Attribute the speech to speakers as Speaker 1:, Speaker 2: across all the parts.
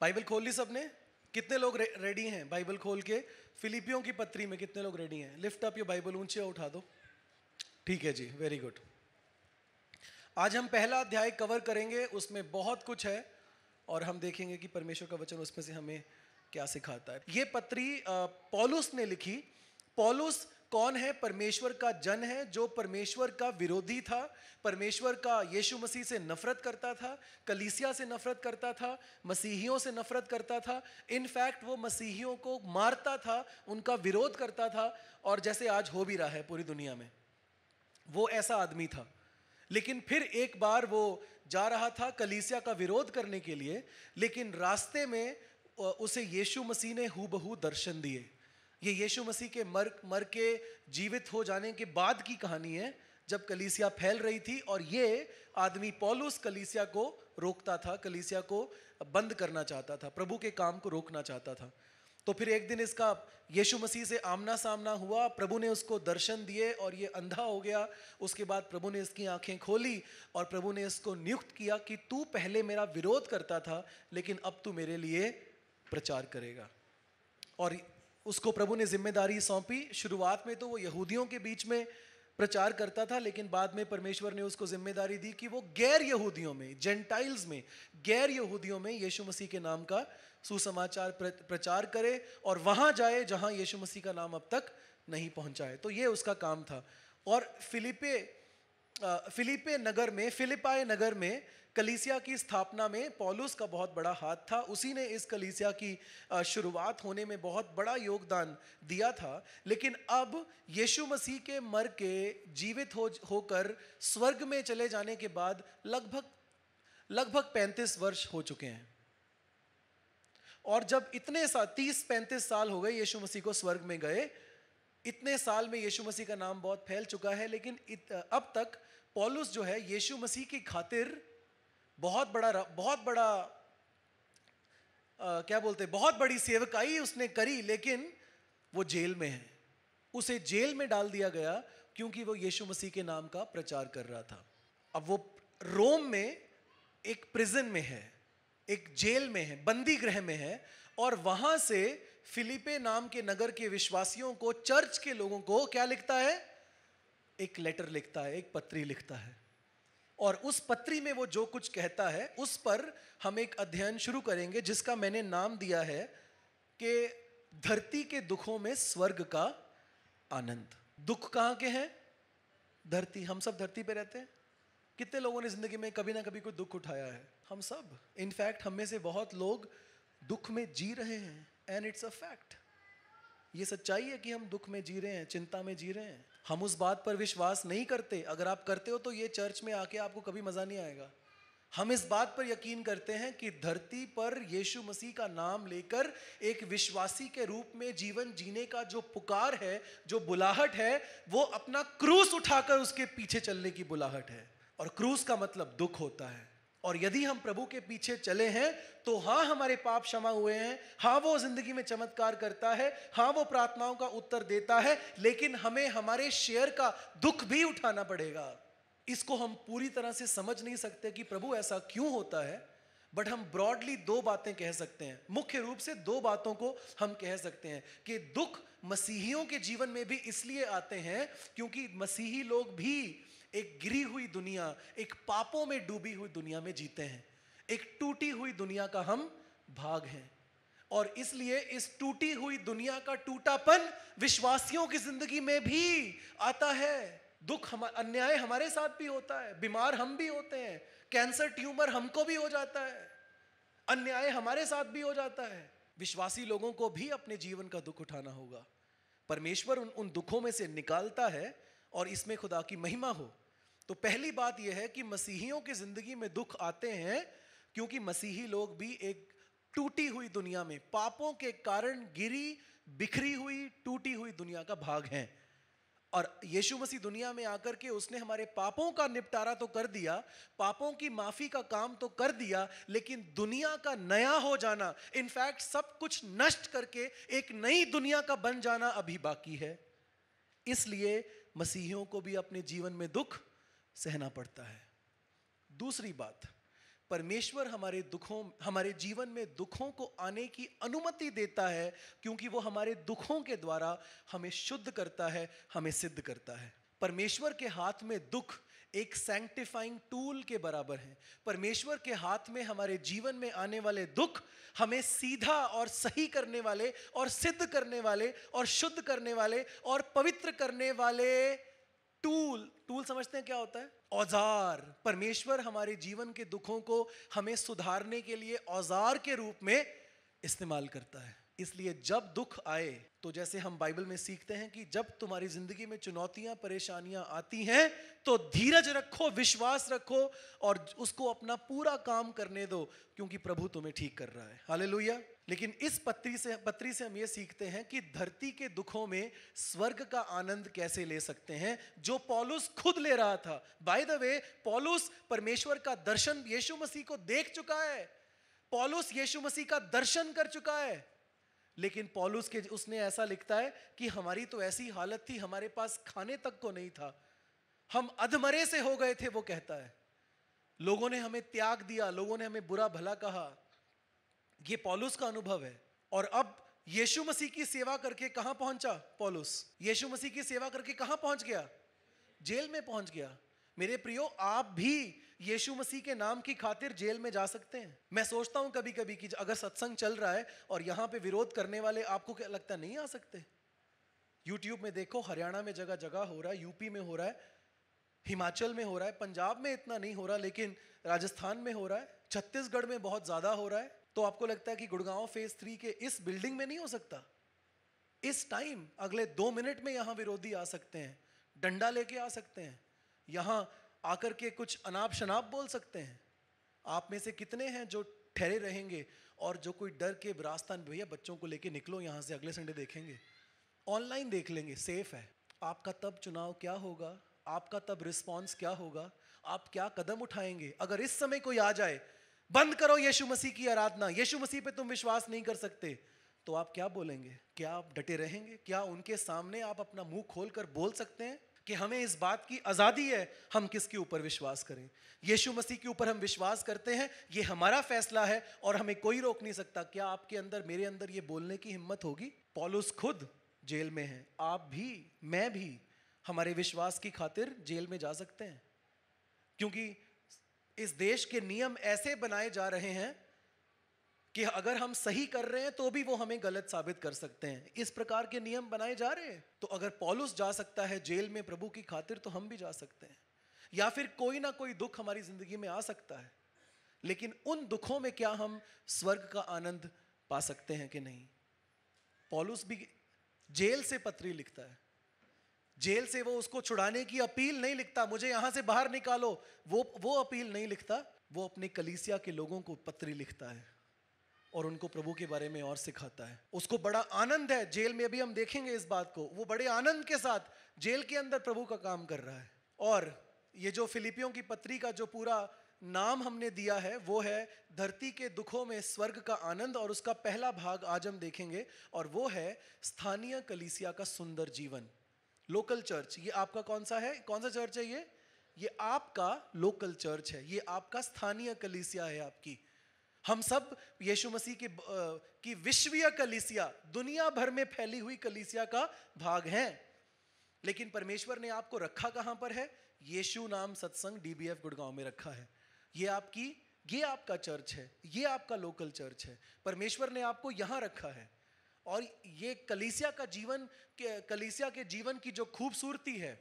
Speaker 1: Bible खोल ली सबने कितने लोग रेडी हैं बाइबल खोल के फिलिपियों की पत्री में कितने लोग रेडी हैं लिफ्ट अप योर बाइबल ऊंचे उठा दो ठीक है जी वेरी गुड आज हम पहला अध्याय कवर करेंगे उसमें बहुत कुछ है और हम देखेंगे कि परमेश्वर का वचन उसमें से हमें क्या सिखाता है ये पत्री पॉलुस ने लिखी पॉलुस कौन है परमेश्वर का जन है जो परमेश्वर का विरोधी था परमेश्वर का यीशु मसीह से नफरत करता था कलीसिया से नफरत करता था मसीहियों से नफरत करता था इनफैक्ट वो मसीहियों को मारता था उनका विरोध करता था और जैसे आज हो भी रहा है पूरी दुनिया में वो ऐसा आदमी था लेकिन फिर एक बार वो जा रहा था कलीसिया का विरोध करने के लिए लेकिन रास्ते में उसे यीशु मसीह ने हूबहू दर्शन दिए ये यीशु मसीह के मर मर के जीवित हो जाने के बाद की कहानी है जब कलीसिया फैल रही थी और ये आदमी पॉलुस कलीसिया को रोकता था कलीसिया को बंद करना चाहता था प्रभु के काम को रोकना चाहता था तो फिर एक दिन इसका यीशु मसीह से आमना सामना हुआ प्रभु ने उसको दर्शन दिए और ये अंधा हो गया उसके बाद प्रभु ने इसकी आंखें खोली और प्रभु ने इसको नियुक्त किया कि तू पहले मेरा विरोध करता था लेकिन अब तू मेरे लिए प्रचार करेगा और उसको प्रभु ने जिम्मेदारी सौंपी शुरुआत में तो वो यहूदियों के बीच में प्रचार करता था लेकिन बाद में परमेश्वर ने उसको जिम्मेदारी दी कि वो गैर यहूदियों में जेंटाइल्स में गैर यहूदियों में यीशु मसीह के नाम का सुसमाचार प्रचार करे और वहां जाए जहां यीशु मसीह का नाम अब तक नहीं पहुंचाए तो ये उसका काम था और फिलिपे फिलिपे नगर में फिलिपाए नगर में कलीसिया की स्थापना में पॉलुस का बहुत बड़ा हाथ था उसी ने इस कलीसिया की शुरुआत होने में बहुत बड़ा योगदान दिया था लेकिन अब यीशु मसीह के मर के जीवित हो होकर स्वर्ग में चले जाने के बाद लगभग लगभग 35 वर्ष हो चुके हैं और जब इतने साल तीस पैंतीस साल हो गए यीशु मसीह को स्वर्ग में गए इतने साल में यीशु मसीह का नाम बहुत फैल चुका है लेकिन इत, अब तक पॉलुस जो है यीशु मसीह की खातिर बहुत बड़ा बहुत बड़ा आ, क्या बोलते बहुत बड़ी सेवकाई उसने करी लेकिन वो जेल में है उसे जेल में डाल दिया गया क्योंकि वो यीशु मसीह के नाम का प्रचार कर रहा था अब वो रोम में एक प्रिजन में है एक जेल में है बंदी गृह में है और वहां से फिलिपे नाम के नगर के विश्वासियों को चर्च के लोगों को क्या लिखता है एक लेटर लिखता है एक पत्री लिखता है और उस पत्री में वो जो कुछ कहता है उस पर हम एक अध्ययन शुरू करेंगे जिसका मैंने नाम दिया है कि धरती के दुखों में स्वर्ग का आनंद दुख कहाँ के हैं धरती हम सब धरती पे रहते हैं कितने लोगों ने जिंदगी में कभी ना कभी कोई दुख उठाया है हम सब इनफैक्ट हम में से बहुत लोग दुख में जी रहे हैं एंड इट्स अ फैक्ट ये सच्चाई है कि हम दुख में जी रहे हैं चिंता में जी रहे हैं हम उस बात पर विश्वास नहीं करते अगर आप करते हो तो ये चर्च में आके आपको कभी मज़ा नहीं आएगा हम इस बात पर यकीन करते हैं कि धरती पर यीशु मसीह का नाम लेकर एक विश्वासी के रूप में जीवन जीने का जो पुकार है जो बुलाहट है वो अपना क्रूस उठाकर उसके पीछे चलने की बुलाहट है और क्रूस का मतलब दुख होता है और यदि हम प्रभु के पीछे चले हैं तो हाँ हमारे पाप क्षमा हुए हैं हाँ वो जिंदगी में चमत्कार करता है हाँ वो प्रार्थनाओं का उत्तर देता है लेकिन हमें हमारे शेयर का दुख भी उठाना पड़ेगा इसको हम पूरी तरह से समझ नहीं सकते कि प्रभु ऐसा क्यों होता है बट हम ब्रॉडली दो बातें कह सकते हैं मुख्य रूप से दो बातों को हम कह सकते हैं कि दुख मसीहियों के जीवन में भी इसलिए आते हैं क्योंकि मसीही लोग भी एक गिरी हुई दुनिया एक पापों में डूबी हुई दुनिया में जीते हैं एक टूटी हुई दुनिया का हम भाग हैं और इसलिए इस टूटी हुई दुनिया का टूटापन विश्वासियों की जिंदगी में भी आता है दुख हम अन्याय हमारे साथ भी होता है बीमार हम भी होते हैं कैंसर ट्यूमर हमको भी हो जाता है अन्याय हमारे साथ भी हो जाता है विश्वासी लोगों को भी अपने जीवन का दुख उठाना होगा परमेश्वर उन उन दुखों में से निकालता है और इसमें खुदा की महिमा हो तो पहली बात यह है कि मसीहियों की जिंदगी में दुख आते हैं क्योंकि मसीही लोग भी एक टूटी हुई दुनिया में पापों के कारण गिरी बिखरी हुई टूटी हुई दुनिया का भाग हैं और यीशु मसीह दुनिया में आकर के उसने हमारे पापों का निपटारा तो कर दिया पापों की माफ़ी का काम तो कर दिया लेकिन दुनिया का नया हो जाना इनफैक्ट सब कुछ नष्ट करके एक नई दुनिया का बन जाना अभी बाकी है इसलिए मसीहियों को भी अपने जीवन में दुख सहना पड़ता है दूसरी बात परमेश्वर हमारे दुखों हमारे जीवन में दुखों को आने की अनुमति देता है क्योंकि वो हमारे दुखों के द्वारा हमें शुद्ध करता है हमें सिद्ध करता है परमेश्वर के हाथ में दुख एक सैंक्टिफाइंग टूल के बराबर है परमेश्वर के हाथ में हमारे जीवन में आने वाले दुख हमें सीधा और सही करने वाले और सिद्ध करने वाले और शुद्ध करने वाले और पवित्र करने वाले टूल टूल समझते हैं क्या होता है औजार परमेश्वर हमारे जीवन के दुखों को हमें सुधारने के लिए औजार के रूप में इस्तेमाल करता है इसलिए जब दुख आए तो जैसे हम बाइबल में सीखते हैं कि जब तुम्हारी जिंदगी में चुनौतियां परेशानियां आती हैं तो धीरज रखो विश्वास रखो और उसको अपना पूरा काम करने दो क्योंकि प्रभु तुम्हें ठीक कर रहा है हाल लेकिन इस पत्री से पत्री से हम ये सीखते हैं कि धरती के दुखों में स्वर्ग का आनंद कैसे ले सकते हैं जो पॉलुस खुद ले रहा था बाय द वे पॉलुस परमेश्वर का दर्शन यीशु मसीह को देख चुका है पॉलुस यीशु मसीह का दर्शन कर चुका है लेकिन पॉलुस के उसने ऐसा लिखता है कि हमारी तो ऐसी हालत थी हमारे पास खाने तक को नहीं था हम अधमरे से हो गए थे वो कहता है लोगों ने हमें त्याग दिया लोगों ने हमें बुरा भला कहा ये पॉलुस का अनुभव है और अब यीशु मसीह की सेवा करके कहा पहुंचा पॉलुस यीशु मसीह की सेवा करके कहा पहुंच गया जेल में पहुंच गया मेरे प्रियो आप भी यीशु मसीह के नाम की खातिर जेल में जा सकते हैं मैं सोचता हूं कभी कभी कि अगर सत्संग चल रहा है और यहां पे विरोध करने वाले आपको क्या लगता नहीं आ सकते यूट्यूब में देखो हरियाणा में जगह जगह हो रहा है यूपी में हो रहा है हिमाचल में हो रहा है पंजाब में इतना नहीं हो रहा लेकिन राजस्थान में हो रहा है छत्तीसगढ़ में बहुत ज़्यादा हो रहा है तो आपको लगता है कि गुड़गांव फेज थ्री के इस बिल्डिंग में नहीं हो सकता इस टाइम अगले दो मिनट में यहां विरोधी आ सकते हैं डंडा लेके आ सकते हैं यहां आकर के कुछ अनाप शनाप बोल सकते हैं आप में से कितने हैं जो ठहरे रहेंगे और जो कोई डर के रास्तान भैया बच्चों को लेके निकलो यहाँ से अगले संडे देखेंगे ऑनलाइन देख लेंगे सेफ है आपका तब चुनाव क्या होगा आपका तब रिस्पॉन्स क्या होगा आप क्या कदम उठाएंगे अगर इस समय कोई आ जाए बंद करो यीशु मसीह की आराधना यीशु मसीह पे तुम विश्वास नहीं कर सकते तो आप क्या बोलेंगे क्या आप डटे रहेंगे क्या उनके सामने आप अपना मुंह खोलकर बोल सकते हैं कि हमें इस बात की आज़ादी है हम किसके ऊपर विश्वास करें यीशु मसीह के ऊपर हम विश्वास करते हैं ये हमारा फैसला है और हमें कोई रोक नहीं सकता क्या आपके अंदर मेरे अंदर ये बोलने की हिम्मत होगी पॉलुस खुद जेल में है आप भी मैं भी हमारे विश्वास की खातिर जेल में जा सकते हैं क्योंकि इस देश के नियम ऐसे बनाए जा रहे हैं कि अगर हम सही कर रहे हैं तो भी वो हमें गलत साबित कर सकते हैं इस प्रकार के नियम बनाए जा रहे हैं तो अगर पॉलुस जा सकता है जेल में प्रभु की खातिर तो हम भी जा सकते हैं या फिर कोई ना कोई दुख हमारी जिंदगी में आ सकता है लेकिन उन दुखों में क्या हम स्वर्ग का आनंद पा सकते हैं कि नहीं पॉलुस भी जेल से पत्री लिखता है जेल से वो उसको छुड़ाने की अपील नहीं लिखता मुझे यहां से बाहर निकालो वो वो अपील नहीं लिखता वो अपने कलीसिया के लोगों को पत्री लिखता है और उनको प्रभु के बारे में और सिखाता है उसको बड़ा आनंद है जेल में अभी हम देखेंगे इस बात को वो बड़े आनंद के साथ जेल के अंदर प्रभु का काम कर रहा है और ये जो फिलिपियों की पत्री का जो पूरा नाम हमने दिया है वो है धरती के दुखों में स्वर्ग का आनंद और उसका पहला भाग आज हम देखेंगे और वो है स्थानीय कलीसिया का सुंदर जीवन लोकल चर्च ये आपका कौन सा है कौन सा चर्च है ये ये आपका लोकल चर्च है ये आपका स्थानीय कलीसिया है आपकी हम सब यीशु मसीह के की विश्वीय कलिसिया दुनिया भर में फैली हुई कलिसिया का भाग हैं लेकिन परमेश्वर ने आपको रखा कहां पर है यीशु नाम सत्संग डीबीएफ गुड़गांव में रखा है ये आपकी ये आपका चर्च है ये आपका लोकल चर्च है परमेश्वर ने आपको यहां रखा है और ये कलीसिया का जीवन कलीसिया के जीवन की जो खूबसूरती है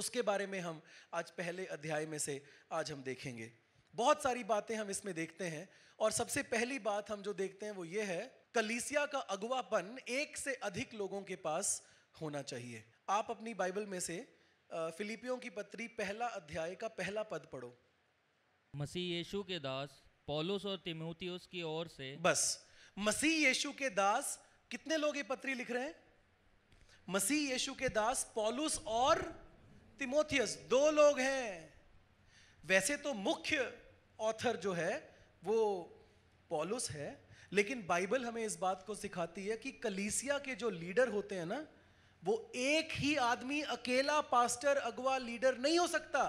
Speaker 1: उसके बारे में हम आज पहले अध्याय में से आज हम देखेंगे बहुत सारी बातें हम इसमें देखते हैं और सबसे पहली बात हम जो देखते हैं वो ये है कलीसिया का अगुवापन एक से अधिक लोगों के पास होना चाहिए आप अपनी बाइबल में से फिलिपियों की पत्री पहला अध्याय का पहला पद पढ़ो
Speaker 2: मसीह यीशु के दास पौलुस और तिमोथियस की ओर से
Speaker 1: बस मसीह यीशु के दास कितने लोग ये पत्री लिख रहे हैं मसीह यीशु के दास पौलुस और तिमोथियस दो लोग हैं वैसे तो मुख्य ऑथर जो है वो पॉलुस है लेकिन बाइबल हमें इस बात को सिखाती है कि कलीसिया के जो लीडर होते हैं ना वो एक ही आदमी अकेला पास्टर अगवा लीडर नहीं हो सकता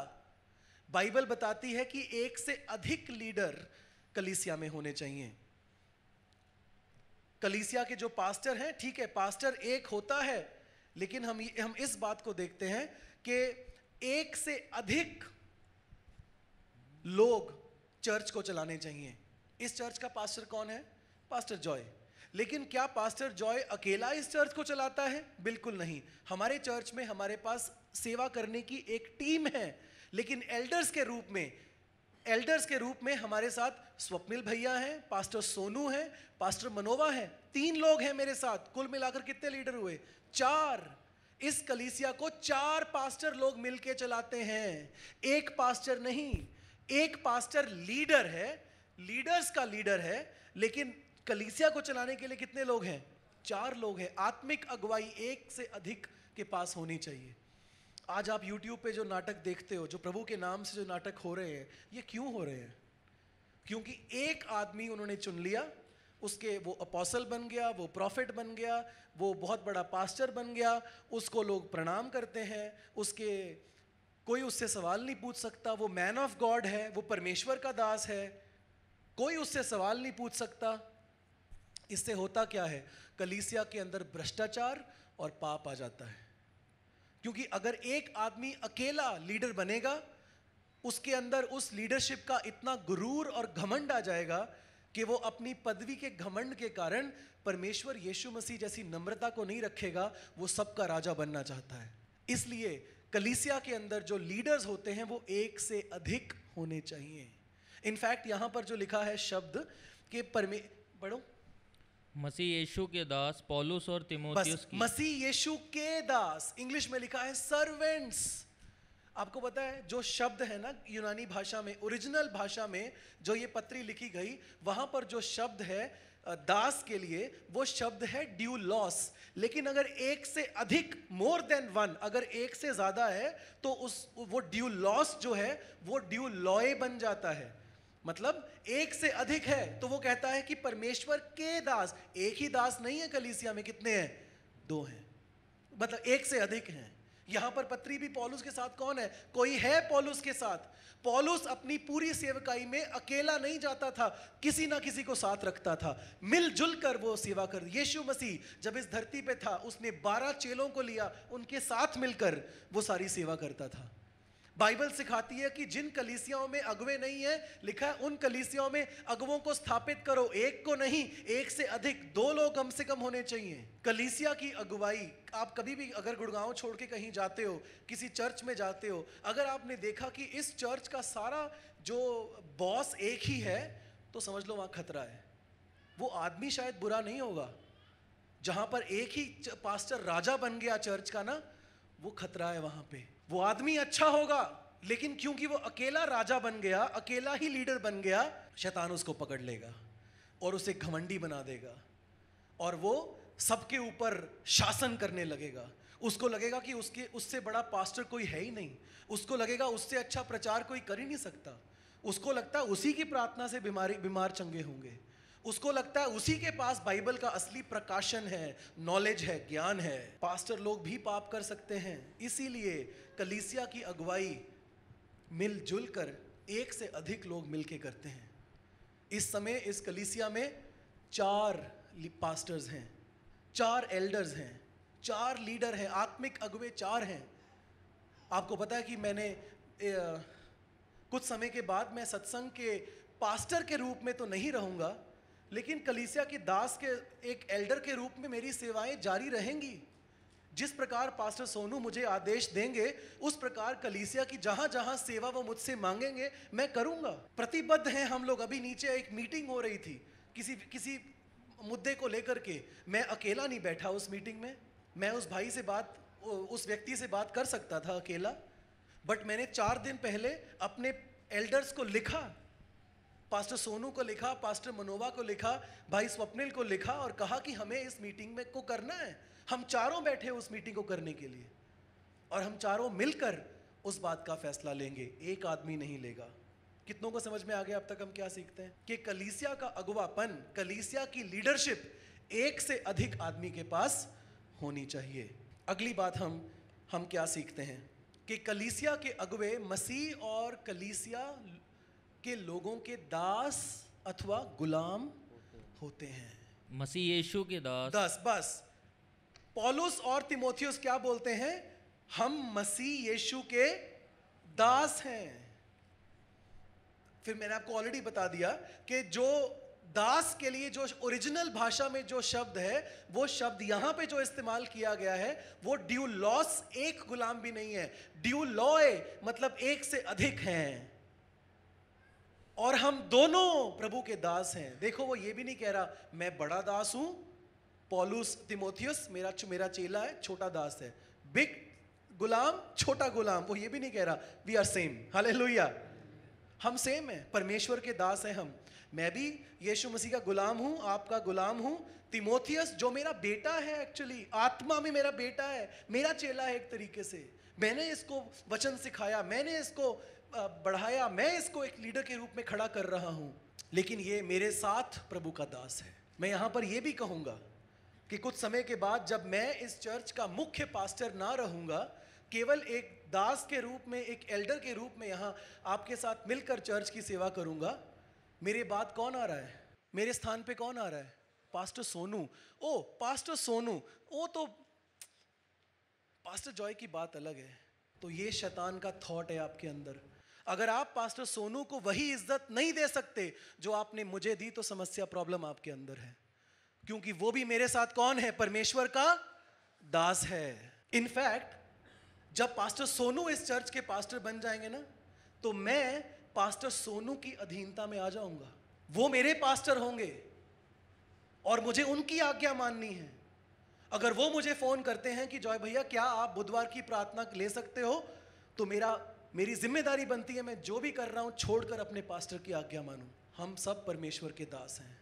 Speaker 1: बाइबल बताती है कि एक से अधिक लीडर कलीसिया में होने चाहिए कलीसिया के जो पास्टर हैं ठीक है पास्टर एक होता है लेकिन हम हम इस बात को देखते हैं कि एक से अधिक लोग चर्च को चलाने चाहिए इस चर्च का पास्टर कौन है पास्टर जॉय लेकिन क्या पास्टर जॉय अकेला इस चर्च को चलाता है बिल्कुल नहीं हमारे चर्च में हमारे पास सेवा करने की एक टीम है लेकिन एल्डर्स के रूप में एल्डर्स के रूप में हमारे साथ स्वप्निल भैया हैं पास्टर सोनू हैं पास्टर मनोवा हैं तीन लोग हैं मेरे साथ कुल मिलाकर कितने लीडर हुए चार इस कलीसिया को चार पास्टर लोग मिलके चलाते हैं एक पास्टर नहीं एक पास्टर लीडर है लीडर्स का लीडर है लेकिन कलीसिया को चलाने के लिए कितने लोग हैं चार लोग हैं आत्मिक अगुवाई एक से अधिक के पास होनी चाहिए आज आप YouTube पे जो नाटक देखते हो जो प्रभु के नाम से जो नाटक हो रहे हैं ये क्यों हो रहे हैं क्योंकि एक आदमी उन्होंने चुन लिया उसके वो अपोसल बन गया वो प्रॉफिट बन गया वो बहुत बड़ा पास्टर बन गया उसको लोग प्रणाम करते हैं उसके कोई उससे सवाल नहीं पूछ सकता वो मैन ऑफ गॉड है वो परमेश्वर का दास है कोई उससे सवाल नहीं पूछ सकता इससे होता क्या है कलीसिया के अंदर भ्रष्टाचार और पाप आ जाता है क्योंकि अगर एक आदमी अकेला लीडर बनेगा उसके अंदर उस लीडरशिप का इतना गुरूर और घमंड आ जाएगा कि वो अपनी पदवी के घमंड के कारण परमेश्वर यीशु मसीह जैसी नम्रता को नहीं रखेगा वो सबका राजा बनना चाहता है इसलिए कलीसिया के अंदर जो लीडर्स होते हैं वो एक से अधिक होने चाहिए इनफैक्ट यहाँ पर जो लिखा है शब्द कि परमे पढ़ो
Speaker 2: मसीह यीशु के दास पॉलुस और तिमोथियस की
Speaker 1: मसीह यीशु के दास इंग्लिश में लिखा है सर्वेंट्स आपको पता है जो शब्द है ना यूनानी भाषा में ओरिजिनल भाषा में जो ये पत्री लिखी गई वहां पर जो शब्द है दास के लिए वो शब्द है ड्यू लॉस लेकिन अगर एक से अधिक मोर देन वन अगर एक से ज़्यादा है तो उस वो ड्यू लॉस जो है वो ड्यू लॉय बन जाता है मतलब एक से अधिक है तो वो कहता है कि परमेश्वर के दास एक ही दास नहीं है कलीसिया में कितने हैं दो हैं मतलब एक से अधिक हैं यहां पर पत्री भी पॉलुस के साथ कौन है कोई है पॉलुस के साथ पॉलुस अपनी पूरी सेवकाई में अकेला नहीं जाता था किसी ना किसी को साथ रखता था मिलजुल कर वो सेवा कर यीशु मसीह जब इस धरती पे था उसने बारह चेलों को लिया उनके साथ मिलकर वो सारी सेवा करता था बाइबल सिखाती है कि जिन कलीसियाओं में अगवे नहीं है लिखा है उन कलीसियाओं में अगवों को स्थापित करो एक को नहीं एक से अधिक दो लोग कम से कम होने चाहिए कलीसिया की अगुवाई आप कभी भी अगर गुड़गांव छोड़ के कहीं जाते हो किसी चर्च में जाते हो अगर आपने देखा कि इस चर्च का सारा जो बॉस एक ही है तो समझ लो वहाँ खतरा है वो आदमी शायद बुरा नहीं होगा जहाँ पर एक ही पास्टर राजा बन गया चर्च का ना वो खतरा है वहाँ पे वो आदमी अच्छा होगा लेकिन क्योंकि वो अकेला राजा बन गया अकेला ही लीडर बन गया शैतान उसको पकड़ लेगा और उसे घमंडी बना देगा और वो सबके ऊपर शासन करने लगेगा उसको लगेगा कि उसके उससे बड़ा पास्टर कोई है ही नहीं उसको लगेगा उससे अच्छा प्रचार कोई कर ही नहीं सकता उसको लगता उसी की प्रार्थना से बीमारी बीमार चंगे होंगे उसको लगता है उसी के पास बाइबल का असली प्रकाशन है नॉलेज है ज्ञान है पास्टर लोग भी पाप कर सकते हैं इसीलिए कलीसिया की अगुवाई मिलजुल कर एक से अधिक लोग मिलके करते हैं इस समय इस कलीसिया में चार पास्टर्स हैं चार एल्डर्स हैं चार लीडर हैं आत्मिक अगुवे चार हैं आपको पता है कि मैंने ए, कुछ समय के बाद मैं सत्संग के पास्टर के रूप में तो नहीं रहूँगा लेकिन कलीसिया की दास के एक एल्डर के रूप में मेरी सेवाएं जारी रहेंगी जिस प्रकार पास्टर सोनू मुझे आदेश देंगे उस प्रकार कलीसिया की जहां जहां सेवा वो मुझसे मांगेंगे मैं करूंगा प्रतिबद्ध हैं हम लोग अभी नीचे एक मीटिंग हो रही थी किसी किसी मुद्दे को लेकर के मैं अकेला नहीं बैठा उस मीटिंग में मैं उस भाई से बात उस व्यक्ति से बात कर सकता था अकेला बट मैंने चार दिन पहले अपने एल्डर्स को लिखा पास्टर सोनू को लिखा पास्टर मनोवा को लिखा भाई स्वप्निल को लिखा और कहा कि हमें इस मीटिंग में को करना है हम चारों बैठे उस मीटिंग को करने के लिए और हम चारों मिलकर उस बात का फैसला लेंगे एक आदमी नहीं लेगा कितनों को समझ में आ गया अब तक हम क्या सीखते हैं कि कलीसिया का अगुवापन कलीसिया की लीडरशिप एक से अधिक आदमी के पास होनी चाहिए अगली बात हम हम क्या सीखते हैं कि कलीसिया के अगुवे मसीह और कलीसिया के लोगों के दास अथवा गुलाम होते हैं मसीह यीशु के दास दस बस पॉलुस और तिमोथियस क्या बोलते हैं हम मसीह यीशु के दास हैं फिर मैंने आपको ऑलरेडी बता दिया कि जो दास के लिए जो ओरिजिनल भाषा में जो शब्द है वो शब्द यहां पे जो इस्तेमाल किया गया है वो ड्यू लॉस एक गुलाम भी नहीं है ड्यू लॉय मतलब एक से अधिक हैं और हम दोनों प्रभु के दास हैं देखो वो ये भी नहीं कह रहा मैं बड़ा दास हूं पॉलूस तिमोथियस मेरा मेरा चेला है छोटा दास है बिग गुलाम छोटा गुलाम वो ये भी नहीं कह रहा वी आर सेम हाले हम सेम हैं परमेश्वर के दास हैं हम मैं भी यीशु मसीह का गुलाम हूँ आपका गुलाम हूँ तिमोथियस जो मेरा बेटा है एक्चुअली आत्मा में मेरा बेटा है मेरा चेला है एक तरीके से मैंने इसको वचन सिखाया मैंने इसको बढ़ाया मैं इसको एक लीडर के रूप में खड़ा कर रहा हूं लेकिन ये मेरे साथ प्रभु का दास है मैं यहां पर यह भी कहूंगा कि कुछ समय के बाद जब मैं इस चर्च का मुख्य पास्टर ना रहूंगा केवल एक दास के रूप में एक एल्डर के रूप में यहाँ आपके साथ मिलकर चर्च की सेवा करूंगा मेरे बाद कौन आ रहा है मेरे स्थान पे कौन आ रहा है पास्टर सोनू ओ पास्टर सोनू ओ तो पास्टर जॉय की बात अलग है तो ये शैतान का थॉट है आपके अंदर अगर आप पास्टर सोनू को वही इज्जत नहीं दे सकते जो आपने मुझे दी तो समस्या प्रॉब्लम आपके अंदर है क्योंकि वो भी मेरे साथ कौन है परमेश्वर का दास है इनफैक्ट जब पास्टर सोनू इस चर्च के पास्टर बन जाएंगे ना तो मैं पास्टर सोनू की अधीनता में आ जाऊंगा वो मेरे पास्टर होंगे और मुझे उनकी आज्ञा माननी है अगर वो मुझे फ़ोन करते हैं कि जॉय भैया क्या आप बुधवार की प्रार्थना ले सकते हो तो मेरा मेरी जिम्मेदारी बनती है मैं जो भी कर रहा हूं छोड़कर अपने पास्टर की आज्ञा मानू हम सब परमेश्वर के दास हैं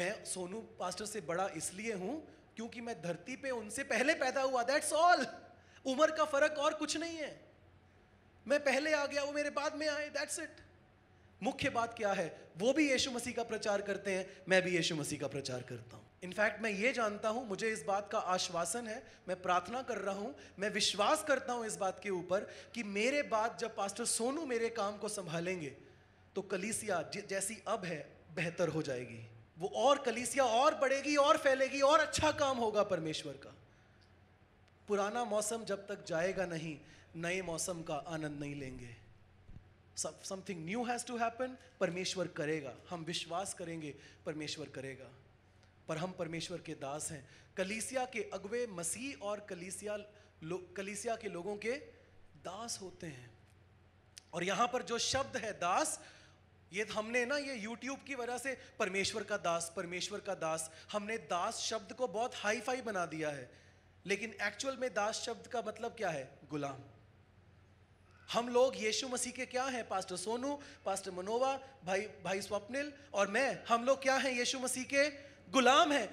Speaker 1: मैं सोनू पास्टर से बड़ा इसलिए हूं क्योंकि मैं धरती पे उनसे पहले पैदा हुआ दैट्स ऑल उम्र का फर्क और कुछ नहीं है मैं पहले आ गया वो मेरे बाद में आए दैट्स इट मुख्य बात क्या है वो भी यीशु मसीह का प्रचार करते हैं मैं भी यीशु मसीह का प्रचार करता हूँ इनफैक्ट मैं ये जानता हूँ मुझे इस बात का आश्वासन है मैं प्रार्थना कर रहा हूँ मैं विश्वास करता हूँ इस बात के ऊपर कि मेरे बाद जब पास्टर सोनू मेरे काम को संभालेंगे तो कलीसिया जैसी अब है बेहतर हो जाएगी वो और कलीसिया और बढ़ेगी और फैलेगी और अच्छा काम होगा परमेश्वर का पुराना मौसम जब तक जाएगा नहीं नए मौसम का आनंद नहीं लेंगे something new has to happen परमेश्वर करेगा हम विश्वास करेंगे परमेश्वर करेगा पर हम परमेश्वर के दास हैं कलीसिया के अगवे मसीह और कलीसिया कलीसिया के लोगों के दास होते हैं और यहाँ पर जो शब्द है दास ये हमने ना ये YouTube की वजह से परमेश्वर का दास परमेश्वर का दास हमने दास शब्द को बहुत हाई फाई बना दिया है लेकिन एक्चुअल में दास शब्द का मतलब क्या है गुलाम हम लोग यीशु मसीह के क्या हैं पास्टर सोनू पास्टर मनोवा भाई भाई स्वप्निल और मैं हम लोग क्या हैं यीशु मसीह के गुलाम हैं